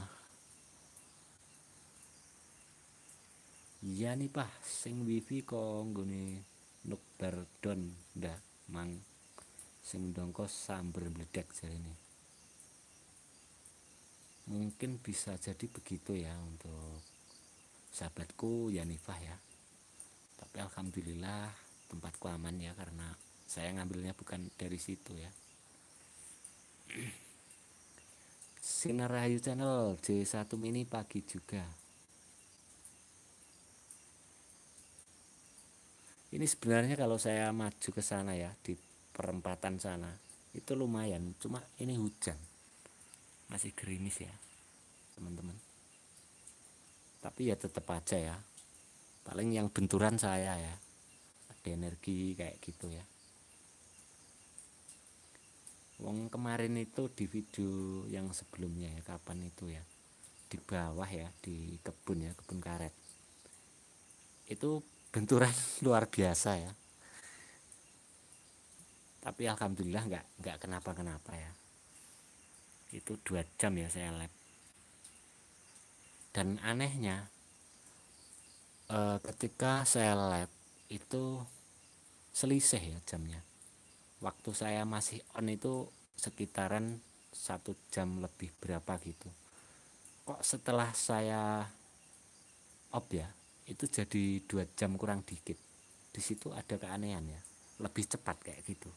Ya nih pah sing wifi kok nggone nuk Don dah mang sing sambel sambil meledak ini mungkin bisa jadi begitu ya untuk sahabatku Yanifah ya tapi alhamdulillah tempatku aman ya karena saya ngambilnya bukan dari situ ya [CLEARS THROAT] Sinar Rahayu Channel J1 Mini pagi juga ini sebenarnya kalau saya maju ke sana ya di perempatan sana itu lumayan cuma ini hujan masih gerimis ya teman-teman tapi ya tetap aja ya paling yang benturan saya ya ada energi kayak gitu ya Wong kemarin itu di video yang sebelumnya ya kapan itu ya di bawah ya di kebun ya kebun karet itu benturan [LAUGHS] luar biasa ya tapi alhamdulillah nggak nggak kenapa kenapa ya itu dua jam ya saya lab dan anehnya eh, ketika saya lab itu selisih ya jamnya waktu saya masih on itu sekitaran satu jam lebih berapa gitu kok setelah saya off ya itu jadi dua jam kurang dikit di situ ada keanehan ya lebih cepat kayak gitu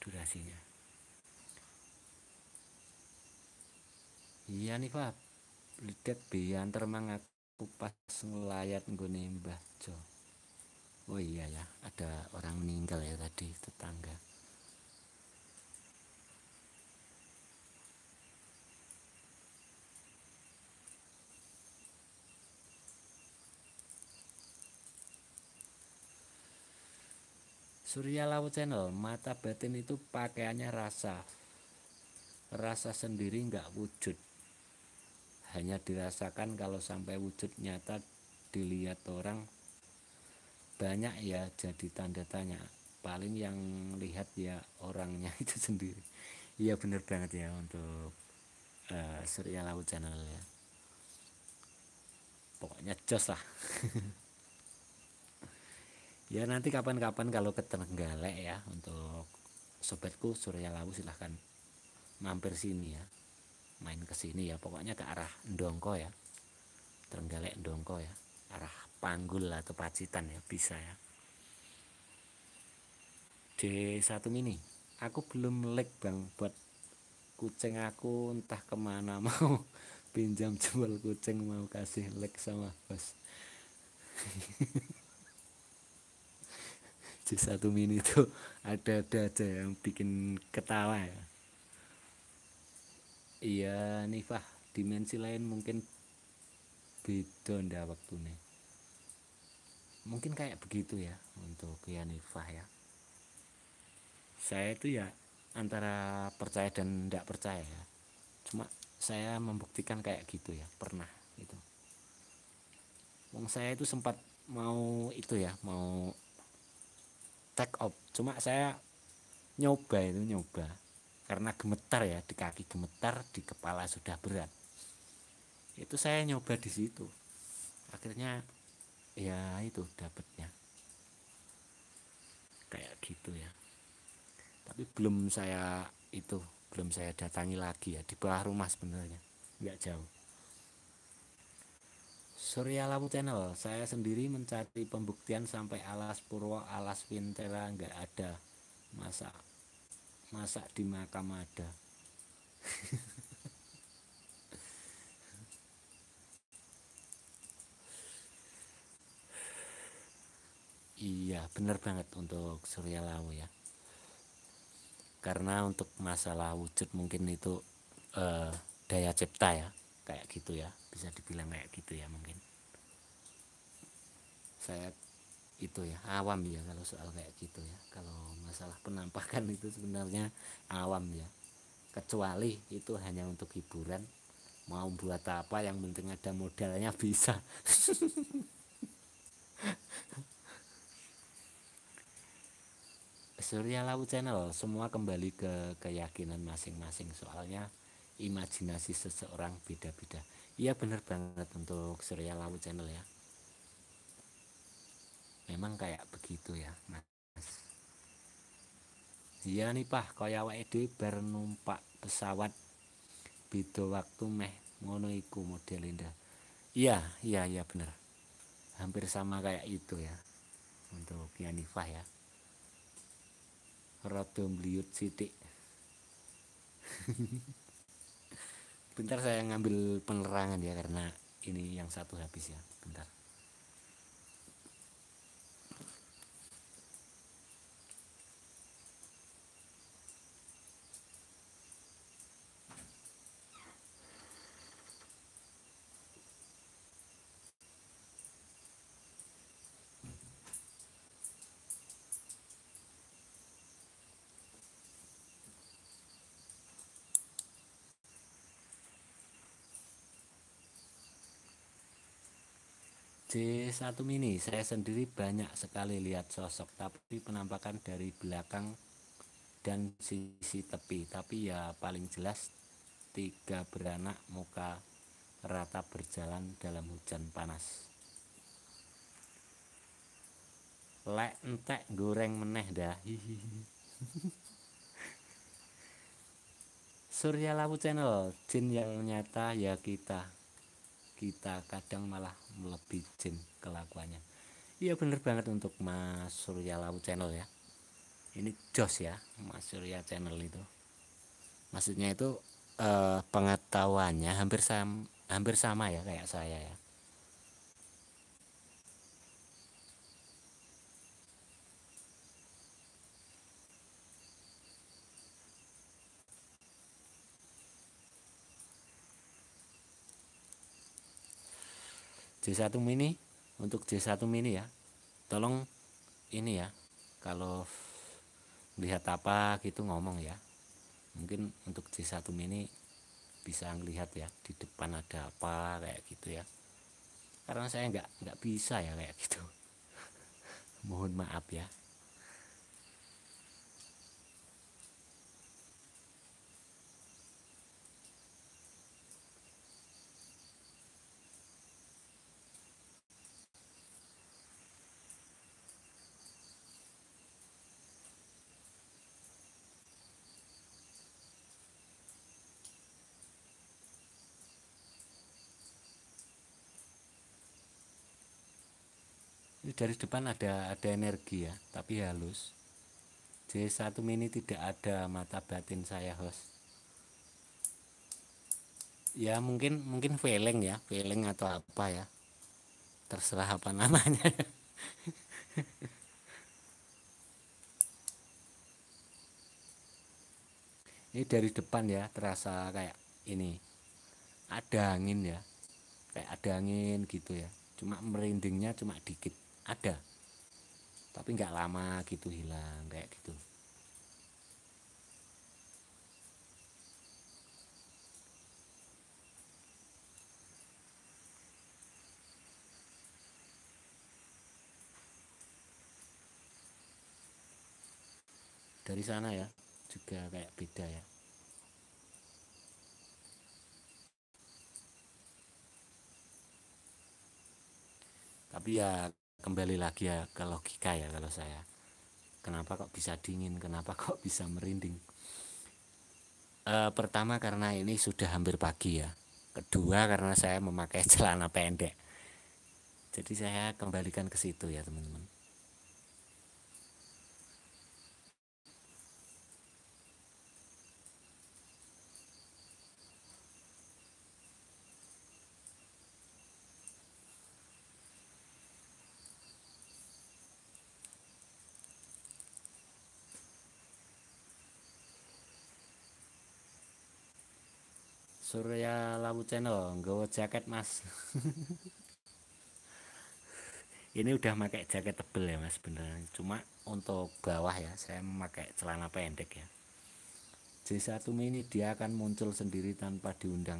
durasinya iya nih pak lidat biantar mengaku pas ngelayat nggone mbah jo oh iya ya ada orang meninggal ya tadi tetangga Surya Laut Channel, mata batin itu pakaiannya rasa. Rasa sendiri nggak wujud. Hanya dirasakan kalau sampai wujud nyata dilihat orang banyak ya jadi tanda tanya. Paling yang lihat ya orangnya [LAUGHS] itu sendiri. Iya bener banget ya untuk uh, Surya Laut Channel ya. Pokoknya jos lah. [LAUGHS] ya nanti kapan-kapan kalau ke Trenggalek ya untuk sobatku Surya Lawu silahkan mampir sini ya main ke sini ya pokoknya ke arah Ndongko ya Trenggalek Ndongko ya arah Panggul atau Pacitan ya bisa ya D1 mini aku belum like bang buat kucing aku entah kemana [LAUGHS] mau pinjam jual kucing mau kasih like sama bos [LAUGHS] di satu mini itu ada-ada aja yang bikin ketawa ya iya nih pak dimensi lain mungkin beda ndak nih mungkin kayak begitu ya untuk ya nifah ya saya itu ya antara percaya dan tidak percaya ya cuma saya membuktikan kayak gitu ya pernah itu Wong saya itu sempat mau itu ya mau take off cuma saya nyoba itu nyoba karena gemetar ya di kaki gemetar di kepala sudah berat itu saya nyoba di situ akhirnya ya itu dapatnya kayak gitu ya tapi belum saya itu belum saya datangi lagi ya di bawah rumah sebenarnya nggak jauh Surya Lawu Channel, saya sendiri mencari pembuktian sampai alas Purwo, alas pintera nggak ada. Masa masa di makam ada. [LAUGHS] iya, benar banget untuk Surya Lawu ya. Karena untuk masalah wujud mungkin itu uh, daya cipta ya, kayak gitu ya bisa dibilang kayak gitu ya mungkin saya itu ya awam ya kalau soal kayak gitu ya kalau masalah penampakan itu sebenarnya awam ya kecuali itu hanya untuk hiburan mau buat apa yang penting ada modalnya bisa [LAUGHS] Surya Lawu Channel semua kembali ke keyakinan masing-masing soalnya imajinasi seseorang beda-beda Iya bener banget untuk Surya Laut Channel ya. Memang kayak begitu ya, Mas. Iya nih Pak, kaya itu dhewe pesawat Bido waktu meh ngono iku model indah. Iya, iya iya bener. Hampir sama kayak itu ya. Untuk Yanifah ya. Rada liut sithik. [LAUGHS] bentar saya ngambil penerangan ya karena ini yang satu habis ya bentar di satu mini saya sendiri banyak sekali lihat sosok tapi penampakan dari belakang dan sisi tepi tapi ya paling jelas tiga beranak muka rata berjalan dalam hujan panas lek entek goreng meneh dah [LAUGHS] Surya Lawu Channel Jin yang nyata ya kita kita kadang malah lebih jin kelakuannya iya bener banget untuk Mas Surya Lau channel ya ini jos ya Mas Surya channel itu maksudnya itu eh, pengetahuannya hampir sama hampir sama ya kayak saya ya J1 mini untuk J1 mini ya tolong ini ya kalau lihat apa gitu ngomong ya mungkin untuk J1 mini bisa ngelihat ya di depan ada apa kayak gitu ya karena saya nggak nggak bisa ya kayak gitu [LAUGHS] mohon maaf ya Dari depan ada ada energi ya tapi halus J1 mini tidak ada mata batin saya host ya mungkin mungkin feeling ya feeling atau apa ya terserah apa namanya [LAUGHS] ini dari depan ya terasa kayak ini ada angin ya kayak ada angin gitu ya cuma merindingnya cuma dikit ada tapi nggak lama gitu hilang kayak gitu dari sana ya juga kayak beda ya tapi ya kembali lagi ya ke logika ya kalau saya kenapa kok bisa dingin kenapa kok bisa merinding e, pertama karena ini sudah hampir pagi ya kedua karena saya memakai [LAUGHS] celana pendek jadi saya kembalikan ke situ ya teman-teman Surya Lawu Channel nggawa jaket Mas ini udah pakai jaket tebel ya Mas beneran cuma untuk bawah ya saya memakai celana pendek ya J1 mini dia akan muncul sendiri tanpa diundang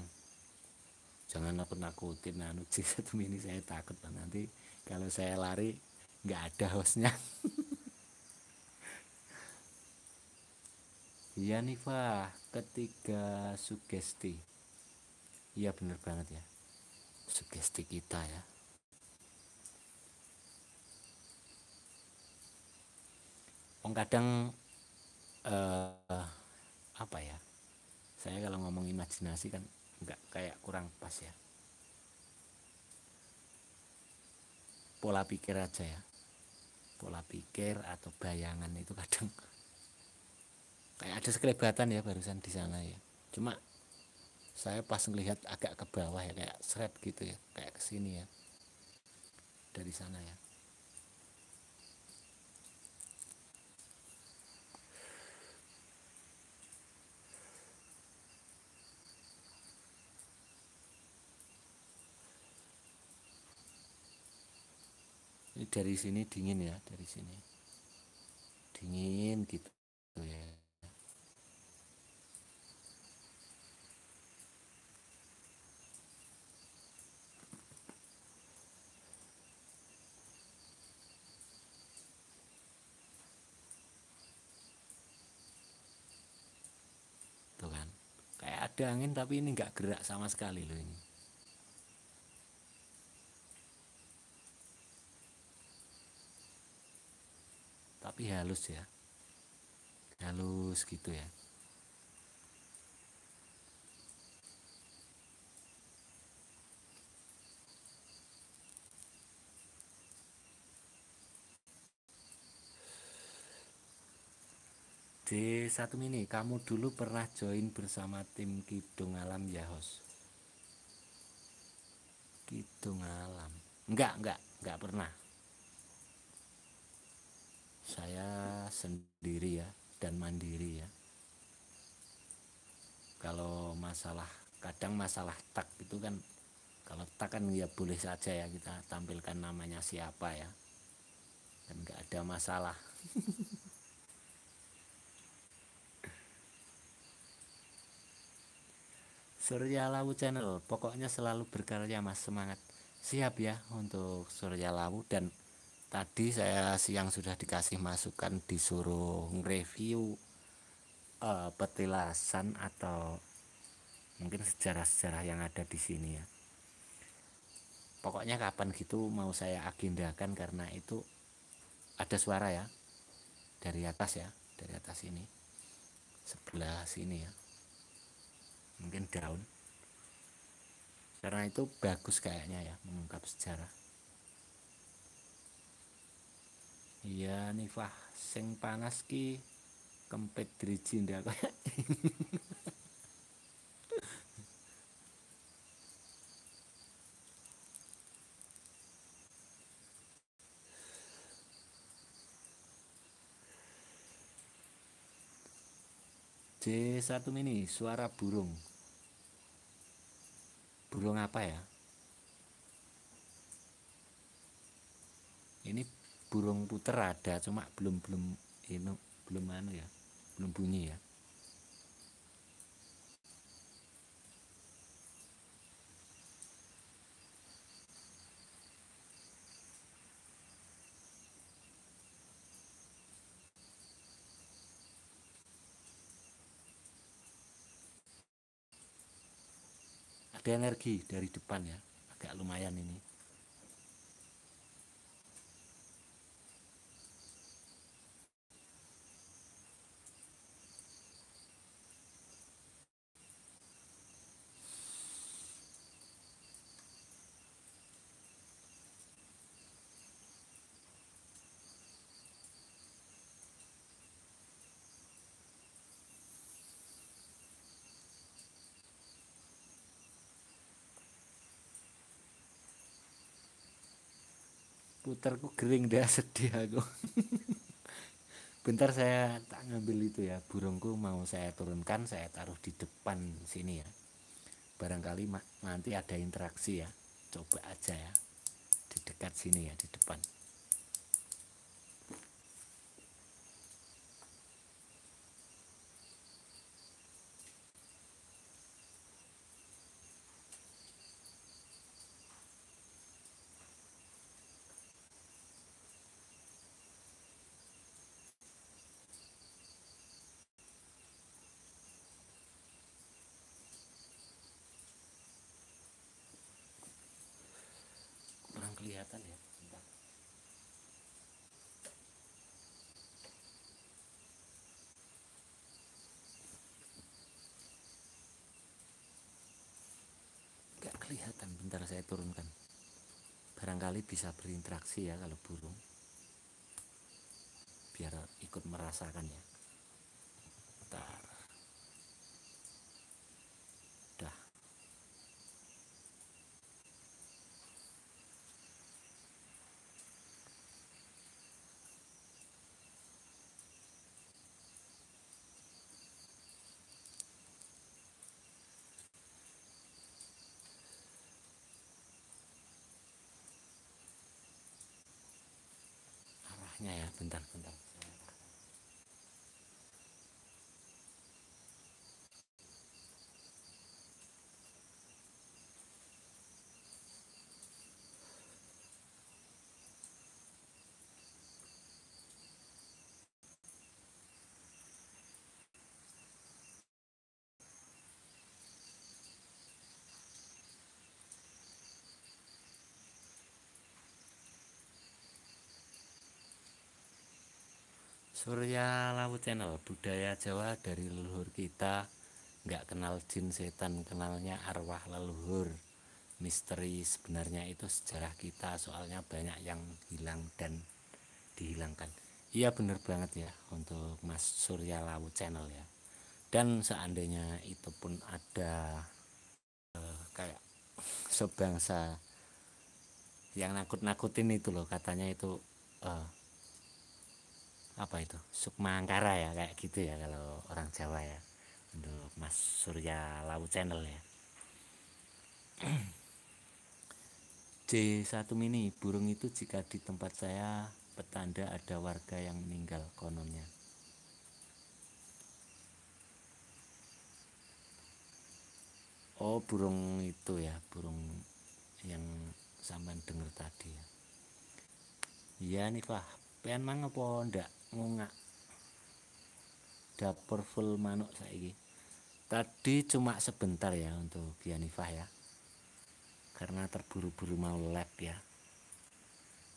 jangan aku nakutin nanu J1 mini saya takut lah nanti kalau saya lari nggak ada hostnya Yanifa ketiga sugesti iya bener banget ya sugesti kita ya Om kadang uh, apa ya saya kalau ngomong imajinasi kan nggak kayak kurang pas ya pola pikir aja ya pola pikir atau bayangan itu kadang [LAUGHS] kayak ada sekelebatan ya barusan di sana ya cuma saya pas melihat agak ke bawah ya kayak seret gitu ya kayak ke sini ya dari sana ya ini dari sini dingin ya dari sini dingin gitu ya ada angin tapi ini nggak gerak sama sekali loh ini tapi halus ya halus gitu ya D satu ini kamu dulu pernah join bersama tim Kidung Alam ya host Kidung Alam enggak enggak enggak pernah saya sendiri ya dan mandiri ya kalau masalah kadang masalah tak itu kan kalau tak kan ya boleh saja ya kita tampilkan namanya siapa ya dan enggak ada masalah [LAUGHS] Surya Lawu Channel. Pokoknya selalu berkarya Mas semangat. Siap ya untuk Surya Lawu dan tadi saya siang sudah dikasih masukan disuruh review uh, eh, petilasan atau mungkin sejarah-sejarah yang ada di sini ya. Pokoknya kapan gitu mau saya agendakan karena itu ada suara ya dari atas ya, dari atas ini. Sebelah sini ya mungkin daun karena itu bagus kayaknya ya mengungkap sejarah iya nifah sing panas ki kempet driji ndak kayak [LAUGHS] satu 1 mini suara burung Burung apa ya? Ini burung puter ada, cuma belum belum ini belum anu ya, belum bunyi ya. ada energi dari depan ya agak lumayan ini skuterku kering dah [LAUGHS] sedih aku bentar saya tak ngambil itu ya burungku mau saya turunkan saya taruh di depan sini ya barangkali nanti ada interaksi ya coba aja ya di dekat sini ya di depan sekali bisa berinteraksi ya kalau burung biar ikut merasakannya. ya arahnya ya bentar bentar Surya Lawu Channel ya, budaya Jawa dari leluhur kita nggak kenal jin setan kenalnya arwah leluhur misteri sebenarnya itu sejarah kita soalnya banyak yang hilang dan dihilangkan iya bener banget ya untuk Mas Surya Lawu Channel ya dan seandainya itu pun ada uh, kayak sebangsa yang nakut-nakutin itu loh katanya itu uh, apa itu Sukma Angkara ya kayak gitu ya kalau orang Jawa ya untuk Mas Surya Lawu Channel ya C1 [CLEARS THROAT] mini burung itu jika di tempat saya petanda ada warga yang meninggal kononnya Oh burung itu ya burung yang sampean denger tadi ya Iya nih Pak pengen mang apa ndak ngungak dapur full manuk saiki tadi cuma sebentar ya untuk Gianifah ya karena terburu-buru mau lab ya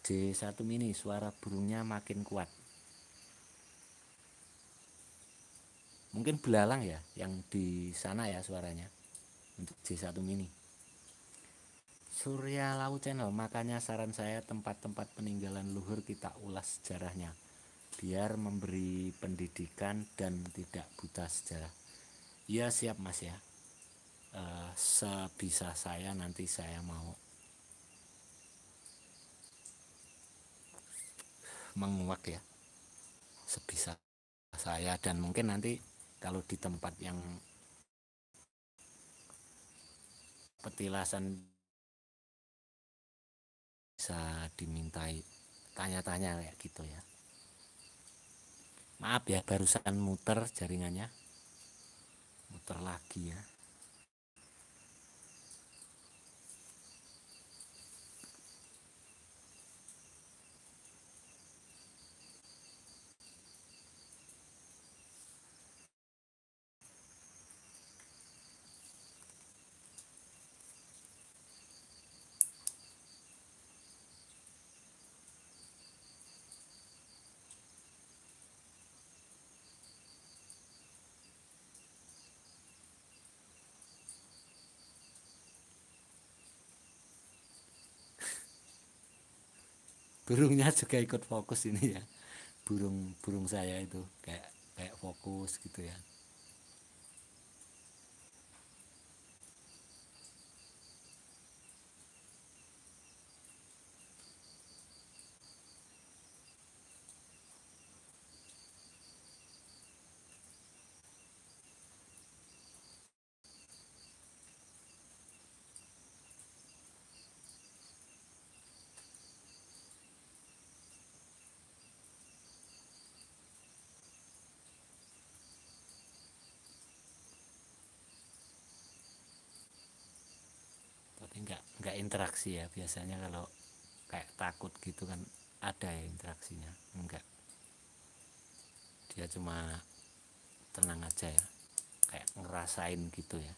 J1 mini suara burungnya makin kuat mungkin belalang ya yang di sana ya suaranya untuk J1 mini Surya Lau Channel makanya saran saya tempat-tempat peninggalan luhur kita ulas sejarahnya biar memberi pendidikan dan tidak buta sejarah. Ya siap mas ya. E, sebisa saya nanti saya mau menguak ya. Sebisa saya dan mungkin nanti kalau di tempat yang petilasan bisa dimintai tanya-tanya kayak gitu ya maaf ya barusan muter jaringannya muter lagi ya burungnya juga ikut fokus ini ya burung burung saya itu kayak kayak fokus gitu ya interaksi ya biasanya kalau kayak takut gitu kan ada ya interaksinya enggak dia cuma tenang aja ya kayak ngerasain gitu ya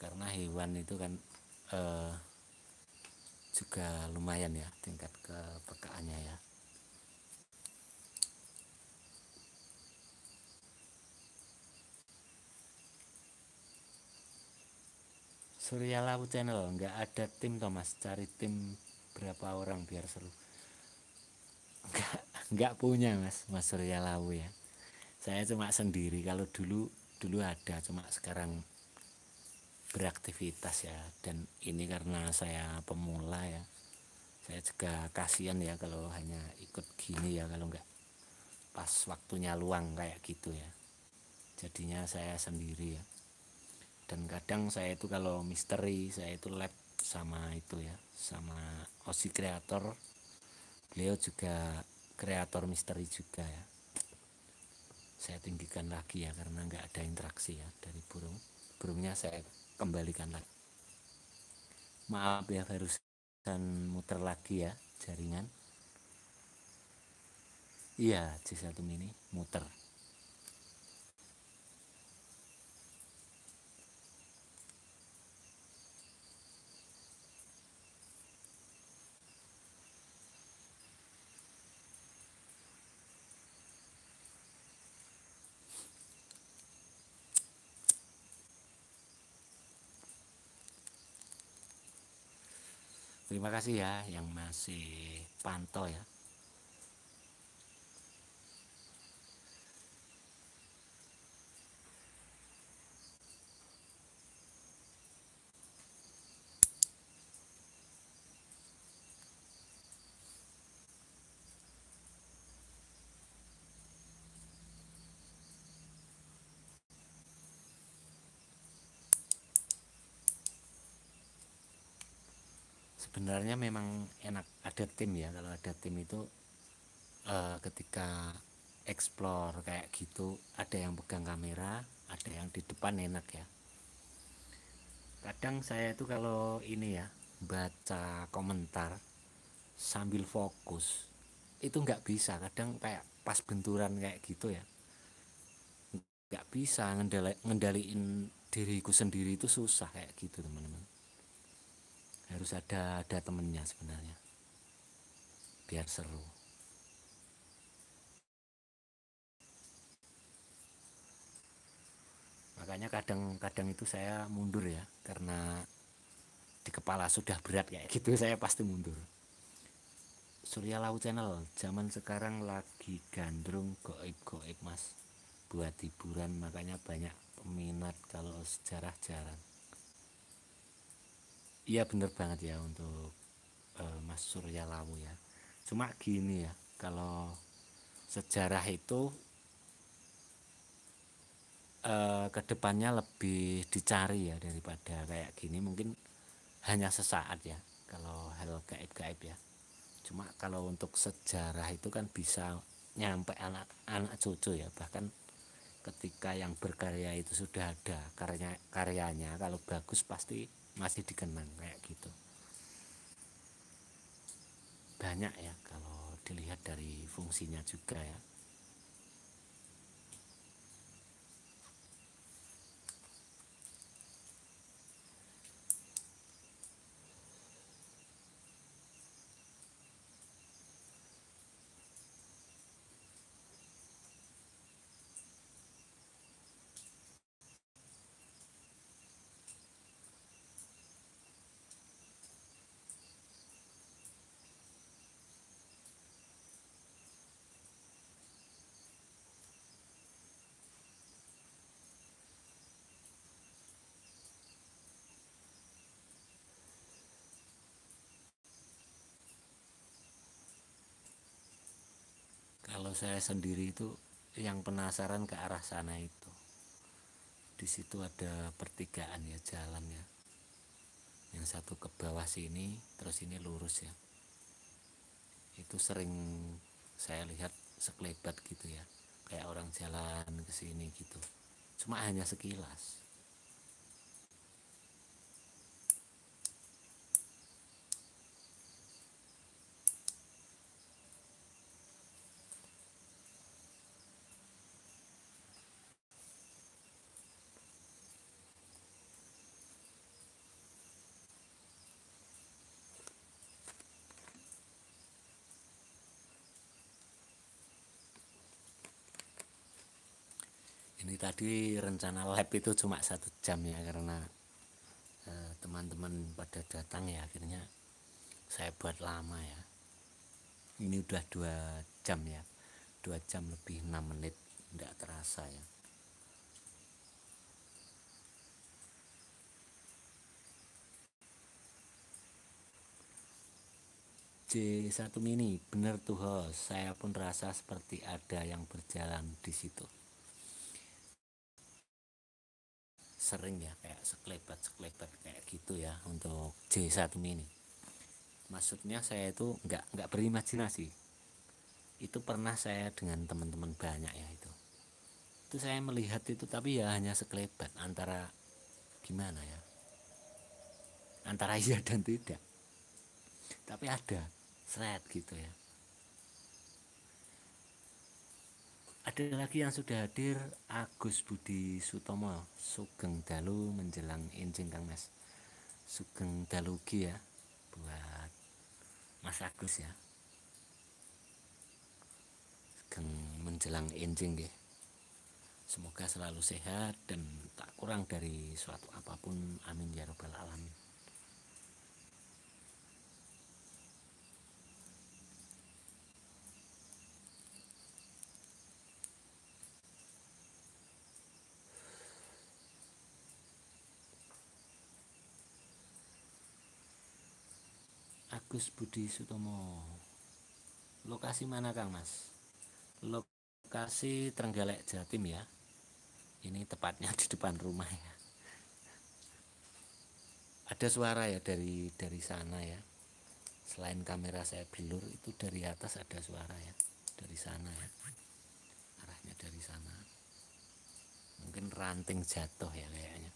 karena hewan itu kan eh, juga lumayan ya tingkat kepekaannya ya Surya Lawu Channel nggak ada tim Thomas cari tim berapa orang biar seru nggak nggak punya mas Mas Surya Lawu ya saya cuma sendiri kalau dulu dulu ada cuma sekarang beraktivitas ya dan ini karena saya pemula ya saya juga kasihan ya kalau hanya ikut gini ya kalau nggak pas waktunya luang kayak gitu ya jadinya saya sendiri ya dan kadang saya itu kalau misteri saya itu lab sama itu ya sama Osi kreator beliau juga kreator misteri juga ya saya tinggikan lagi ya karena nggak ada interaksi ya dari burung burungnya saya kembalikan lagi maaf ya harus dan muter lagi ya jaringan iya C1 mini muter terima kasih ya yang masih pantau ya sebenarnya memang enak ada tim ya kalau ada tim itu uh, ketika explore kayak gitu ada yang pegang kamera ada yang di depan enak ya kadang saya itu kalau ini ya baca komentar sambil fokus itu nggak bisa kadang kayak pas benturan kayak gitu ya nggak bisa ngendali, ngendaliin diriku sendiri itu susah kayak gitu teman-teman harus ada ada temennya sebenarnya biar seru makanya kadang-kadang itu saya mundur ya karena di kepala sudah berat ya gitu [LAUGHS] saya pasti mundur Surya laut Channel zaman sekarang lagi gandrung goib-goib mas buat hiburan makanya banyak peminat kalau sejarah jarang iya bener banget ya untuk uh, Mas Surya Lawu ya cuma gini ya kalau sejarah itu uh, eh, kedepannya lebih dicari ya daripada kayak gini mungkin hanya sesaat ya kalau hal gaib-gaib ya cuma kalau untuk sejarah itu kan bisa nyampe anak-anak cucu ya bahkan ketika yang berkarya itu sudah ada karyanya karyanya kalau bagus pasti masih dikenang kayak gitu banyak ya kalau dilihat dari fungsinya juga ya kalau saya sendiri itu yang penasaran ke arah sana itu di situ ada pertigaan ya jalan ya yang satu ke bawah sini terus ini lurus ya itu sering saya lihat sekelebat gitu ya kayak orang jalan ke sini gitu cuma hanya sekilas tadi rencana lab itu cuma satu jam ya karena eh, teman-teman eh, pada datang ya akhirnya saya buat lama ya ini udah dua jam ya dua jam lebih enam menit tidak terasa ya C1 mini benar tuh host saya pun rasa seperti ada yang berjalan di situ sering ya kayak sekelebat-sekelebat kayak gitu ya untuk J1 mini maksudnya saya itu nggak nggak berimajinasi itu pernah saya dengan teman-teman banyak ya itu itu saya melihat itu tapi ya hanya sekelebat antara gimana ya antara iya dan tidak tapi ada seret gitu ya Ada lagi yang sudah hadir Agus Budi Sutomo Sugeng Dalu menjelang injing Kang Mas Sugeng Dalugi ya buat Mas Agus ya Sugeng menjelang injing ya Semoga selalu sehat dan tak kurang dari suatu apapun Amin ya Rabbal alamin Agus Budi Sutomo lokasi mana Kang Mas lokasi Trenggalek Jatim ya ini tepatnya [LAUGHS] di depan rumah ya ada suara ya dari dari sana ya selain kamera saya blur itu dari atas ada suara ya dari sana ya arahnya dari sana mungkin ranting jatuh ya kayaknya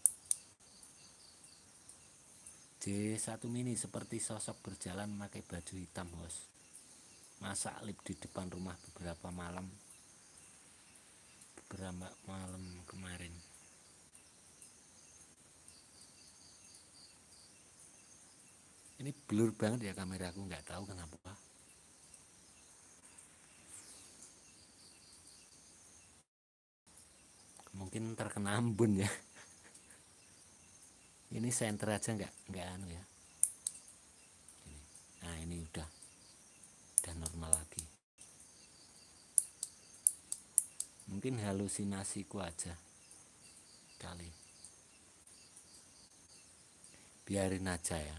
j satu Mini seperti sosok berjalan memakai baju hitam bos. Masak lip di depan rumah beberapa malam beberapa malam kemarin. Ini blur banget ya kamera aku, nggak tahu kenapa. Mungkin terkena ambun ya ini center aja enggak enggak anu ya nah ini udah udah normal lagi mungkin halusinasi ku aja kali biarin aja ya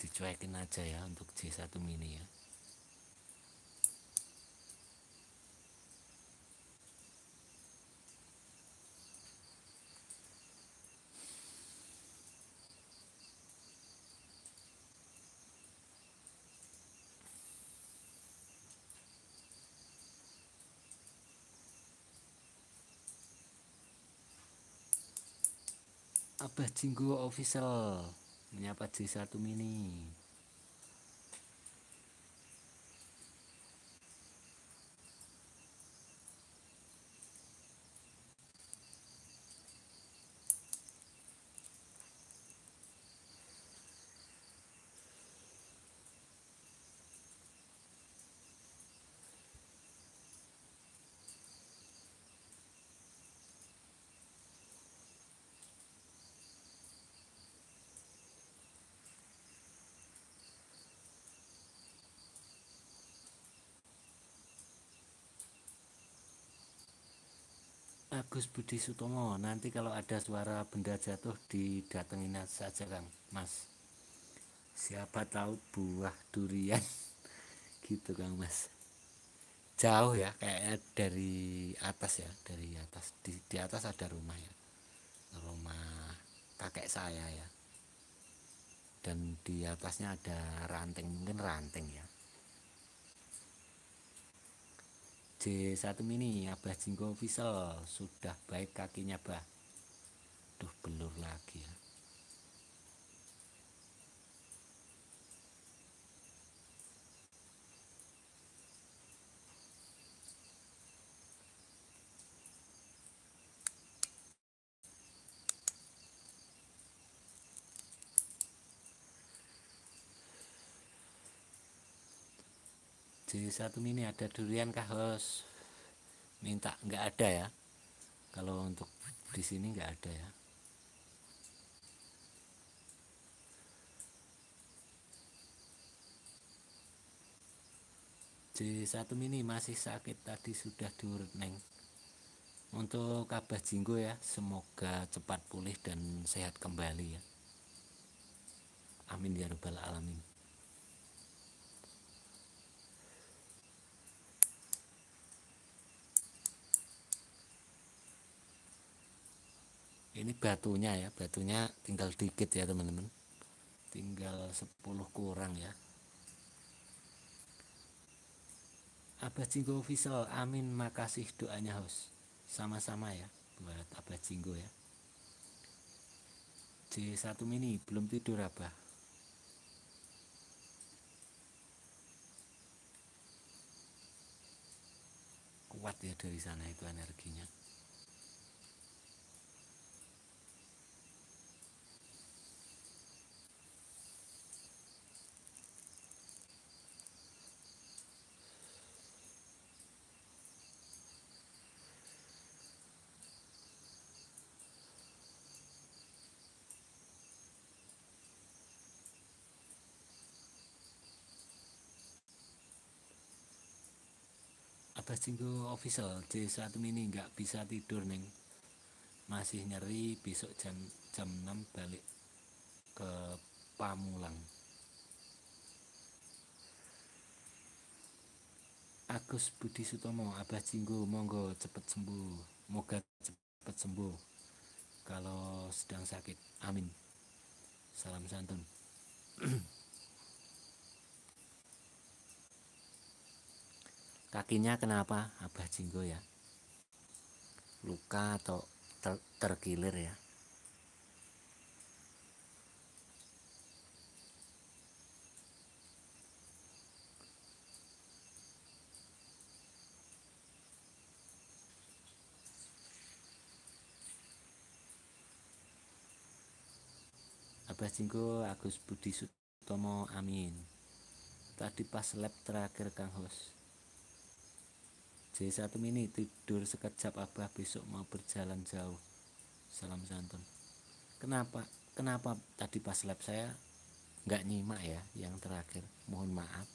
dicuekin aja ya untuk J1 mini ya Bajinggo official menyapa J1 Mini Agus Budi Sutomo nanti kalau ada suara benda jatuh didatengin saja Kang Mas siapa tahu buah durian [LAUGHS] gitu Kang Mas jauh ya kayak dari atas ya dari atas di, di atas ada rumah ya rumah kakek saya ya dan di atasnya ada ranting mungkin ranting ya J1 mini Abah Jinggo Visel sudah baik kakinya abah Duh belur lagi ya. di satu mini ada durian kah minta nggak ada ya kalau untuk di sini nggak ada ya di satu mini masih sakit tadi sudah diurut neng untuk kabah jinggo ya semoga cepat pulih dan sehat kembali ya amin ya rabbal alamin ini batunya ya batunya tinggal dikit ya teman-teman tinggal 10 kurang ya Abah Jinggo Official amin makasih doanya host sama-sama ya buat Abah Jinggo ya J1 mini belum tidur Abah kuat ya dari sana itu energinya Basinggo official J1 mini nggak bisa tidur neng masih nyeri besok jam jam 6 balik ke Pamulang Agus Budi Sutomo Abah Jinggo monggo cepet sembuh moga cepet sembuh kalau sedang sakit amin salam santun [CLEARS THROAT] kakinya kenapa Abah Jinggo ya luka atau ter terkilir ya Abah Jinggo Agus Budi Sutomo Amin tadi pas lab terakhir Kang Hos J1 ini tidur sekejap Abah besok mau berjalan jauh. Salam santun. Kenapa? Kenapa tadi pas lab saya nggak nyimak ya yang terakhir? Mohon maaf.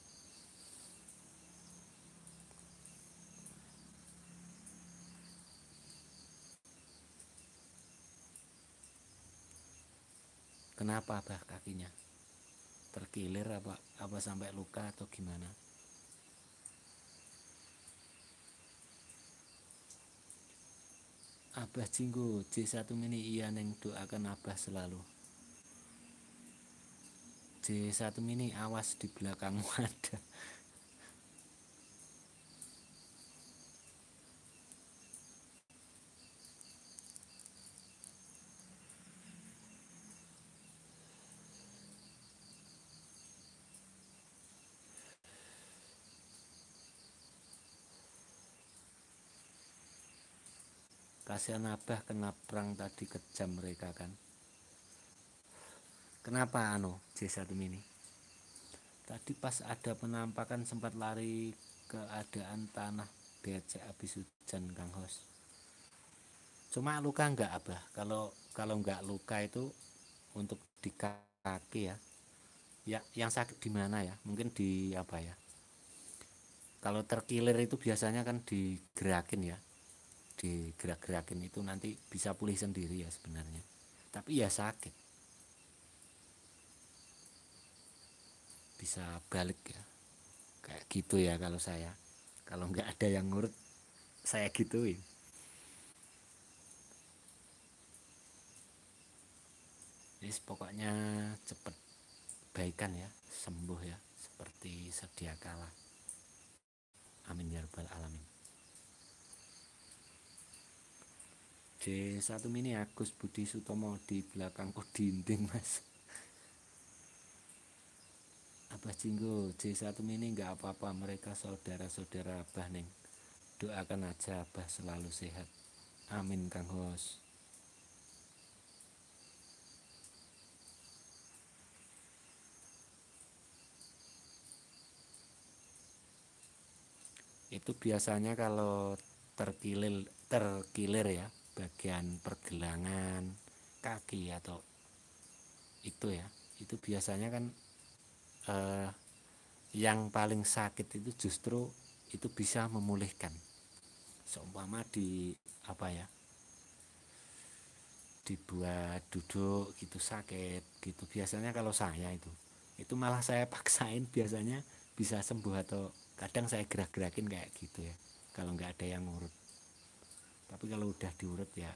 Kenapa abah kakinya? Terkilir apa apa sampai luka atau gimana? Abah Jinggo J1 mini iya neng doakan Abah selalu J1 mini awas di belakangmu ada Kasihan Abah kena perang tadi kejam mereka kan. Kenapa Ano J1 Mini? Tadi pas ada penampakan sempat lari keadaan tanah becek habis hujan Kang Hos. Cuma luka enggak Abah? Kalau kalau enggak luka itu untuk di kaki ya. Ya, yang sakit di mana ya? Mungkin di apa ya? Kalau terkilir itu biasanya kan digerakin ya digerak-gerakin itu nanti bisa pulih sendiri ya sebenarnya tapi ya sakit bisa balik ya kayak gitu ya kalau saya kalau nggak ada yang ngurut saya gituin ini pokoknya cepet baikan ya sembuh ya seperti sedia kalah amin ya rabbal alamin J1 mini Agus Budi Sutomo di belakang kok oh, dinding mas Abah Jinggo J1 mini nggak apa-apa mereka saudara-saudara Abah Neng doakan aja Abah selalu sehat amin Kang Hos itu biasanya kalau terkilir terkilir ya bagian pergelangan kaki atau itu ya itu biasanya kan eh, yang paling sakit itu justru itu bisa memulihkan seumpama di apa ya dibuat duduk gitu sakit gitu biasanya kalau saya itu itu malah saya [LAUGHS] paksain biasanya bisa sembuh atau kadang saya gerak-gerakin kayak gitu ya kalau nggak ada yang ngurut tapi kalau udah diurut ya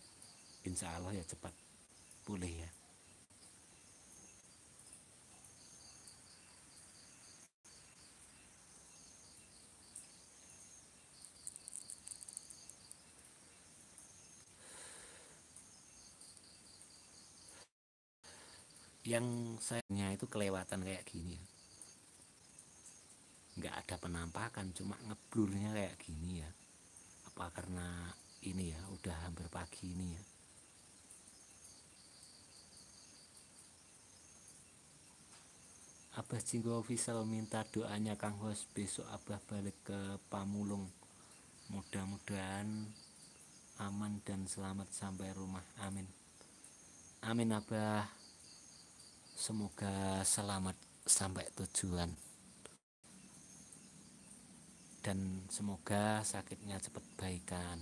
insya Allah ya cepat pulih ya yang sayangnya itu kelewatan kayak gini ya nggak ada penampakan cuma ngeblurnya kayak gini ya apa karena ini ya, udah hampir pagi ini ya. Abah Jinggo Official minta doanya Kang Hos besok Abah balik ke Pamulung. Mudah-mudahan aman dan selamat sampai rumah. Amin. Amin Abah. Semoga selamat sampai tujuan. Dan semoga sakitnya cepat baikan.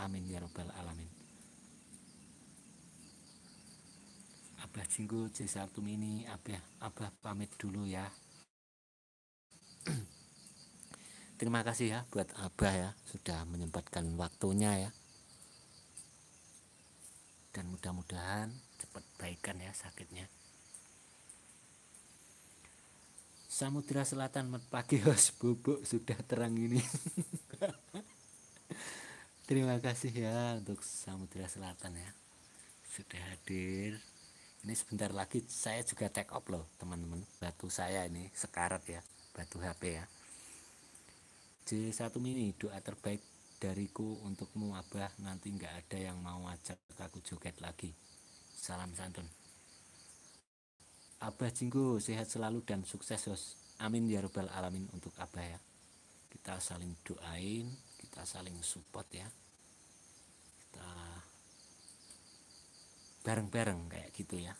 Amin ya robbal alamin. Abah Jinggo c 1 Mini, Abah, Abah pamit dulu ya. [CLEARS THROAT] Terima kasih ya buat Abah ya, sudah menyempatkan waktunya ya. Dan mudah-mudahan cepat baikan ya sakitnya. Samudra Selatan pagi bos bubuk sudah terang ini. [LAUGHS] terima kasih ya untuk Samudera Selatan ya sudah hadir ini sebentar lagi saya juga take off loh teman-teman batu saya ini sekarat ya batu HP ya J1 mini doa terbaik dariku untukmu abah nanti nggak ada yang mau ajak aku joget lagi salam santun abah jinggo sehat selalu dan sukses host amin ya robbal alamin untuk abah ya kita saling doain kita saling support ya bareng bareng-bareng kayak gitu ya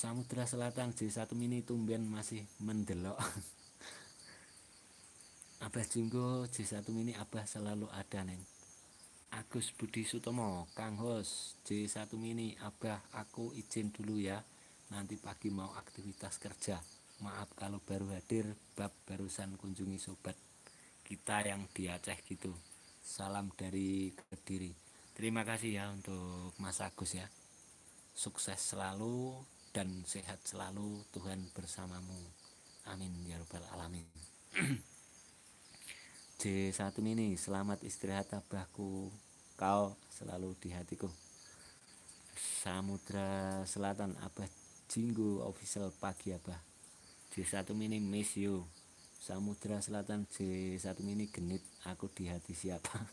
Samudra Selatan j satu Mini tumben masih mendelok [LAUGHS] Abah Jinggo J1 Mini Abah selalu ada neng Agus Budi Sutomo Kang Hos J1 Mini Abah aku izin dulu ya nanti pagi mau aktivitas kerja maaf kalau baru hadir bab barusan kunjungi sobat kita yang di Aceh gitu Salam dari Kediri. Terima kasih ya untuk Mas Agus ya. Sukses selalu dan sehat selalu Tuhan bersamamu. Amin ya rabbal alamin. [CLEARS THROAT] J1 ini selamat istirahat abahku. Kau selalu di hatiku. Samudra Selatan Abah jinggu official pagi Abah. J1 ini miss you. Samudra Selatan J1 ini genit aku di hati siapa [LAUGHS]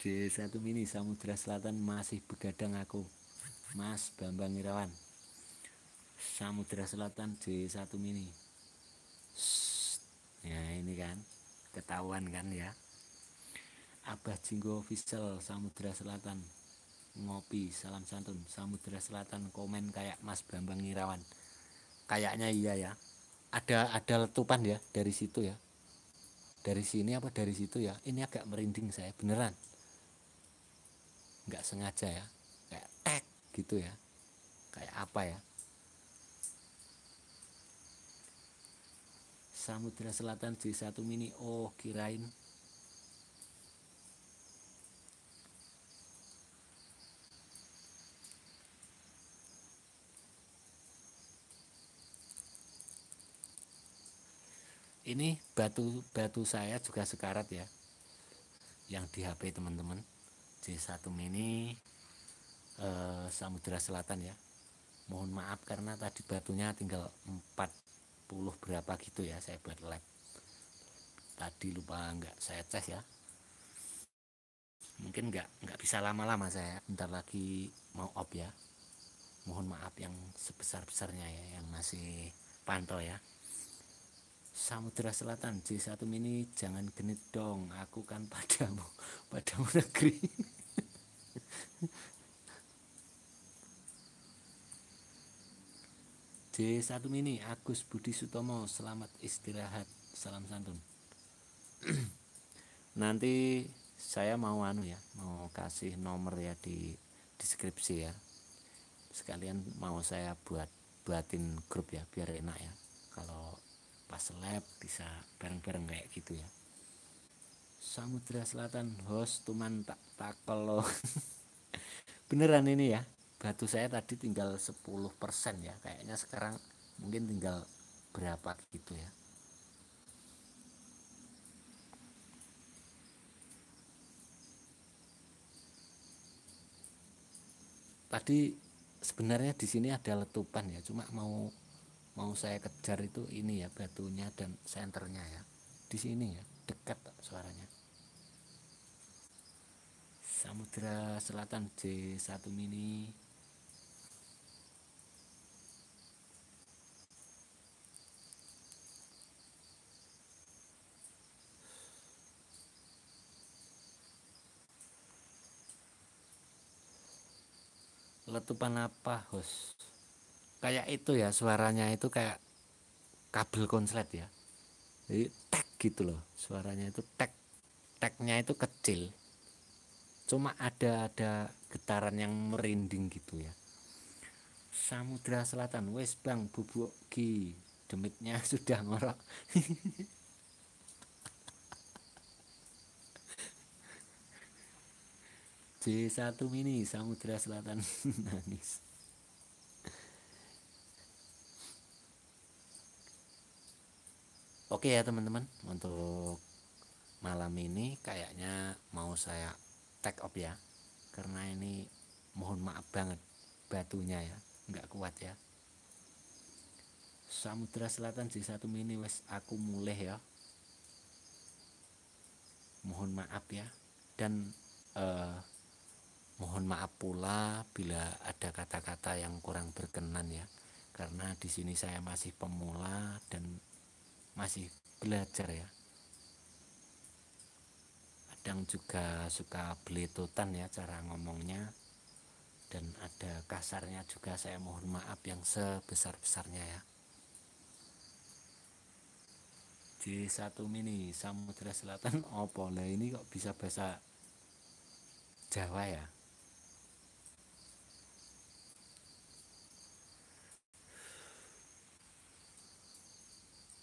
di satu mini samudra selatan masih begadang aku Mas Bambang Irawan samudra selatan j satu mini Shh. ya ini kan ketahuan kan ya Abah Jinggo Official Samudra Selatan ngopi salam santun Samudra Selatan komen kayak Mas Bambang Irawan kayaknya iya ya ada ada letupan ya dari situ ya dari sini apa dari situ ya ini agak merinding saya beneran nggak sengaja ya kayak tek gitu ya kayak apa ya Samudra Selatan c 1 Mini oh kirain ini batu batu saya juga sekarat ya yang di HP teman-teman J1 mini eh, Samudra Selatan ya mohon maaf karena tadi batunya tinggal 40 berapa gitu ya saya buat lab tadi lupa enggak saya tes ya mungkin enggak enggak bisa lama-lama saya Ntar lagi mau op ya mohon maaf yang sebesar-besarnya ya yang masih pantau ya Samudra Selatan J1 Mini jangan genit dong aku kan padamu [LAUGHS] padamu negeri [LAUGHS] J1 Mini Agus Budi Sutomo selamat istirahat salam santun [CLEARS THROAT] nanti saya mau anu ya mau kasih nomor ya di deskripsi ya sekalian mau saya buat buatin grup ya biar enak ya kalau apa seleb bisa bareng-bareng kayak gitu ya Samudra Selatan host Tuman tak takelo [LAUGHS] beneran ini ya batu saya tadi tinggal 10% ya kayaknya sekarang mungkin tinggal berapa gitu ya tadi sebenarnya di sini ada letupan ya cuma mau mau saya kejar itu ini ya batunya dan senternya ya di sini ya dekat suaranya Samudra Selatan J1 Mini letupan apa host kayak itu ya suaranya itu kayak kabel konslet ya jadi tek gitu loh suaranya itu tek teknya itu kecil cuma ada ada getaran yang merinding gitu ya samudra selatan wes bang bubuk ki demitnya [LAUGHS] sudah ngorok [LAUGHS] J 1 mini samudra selatan [LAUGHS] nangis Oke ya teman-teman untuk malam ini kayaknya mau saya take off ya karena ini mohon maaf banget batunya ya nggak kuat ya Samudra Selatan di satu mini wes aku mulai ya mohon maaf ya dan eh, mohon maaf pula bila ada kata-kata yang kurang berkenan ya karena di sini saya masih pemula dan masih belajar ya kadang juga suka beli tutan ya cara ngomongnya dan ada kasarnya juga saya mohon maaf yang sebesar-besarnya ya di satu Mini Samudra Selatan opo lah ini kok bisa bahasa Jawa ya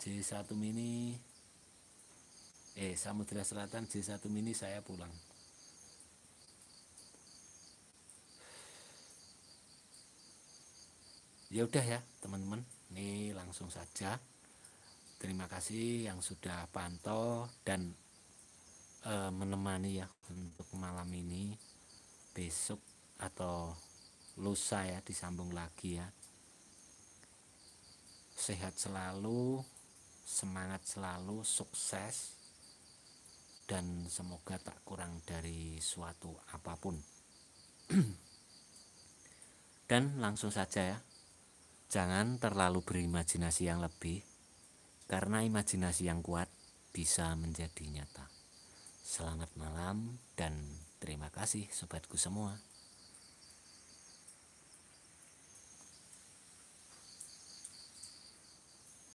J1 Mini eh Samudra Selatan J1 Mini saya pulang ya udah ya teman-teman ini langsung saja terima kasih yang sudah pantau dan e, menemani ya untuk malam ini besok atau lusa ya disambung lagi ya sehat selalu semangat selalu, sukses, dan semoga tak kurang dari suatu apapun. [CLEARS THROAT] dan langsung saja ya, jangan terlalu berimajinasi yang lebih, karena imajinasi yang kuat bisa menjadi nyata. Selamat malam dan terima kasih sobatku semua.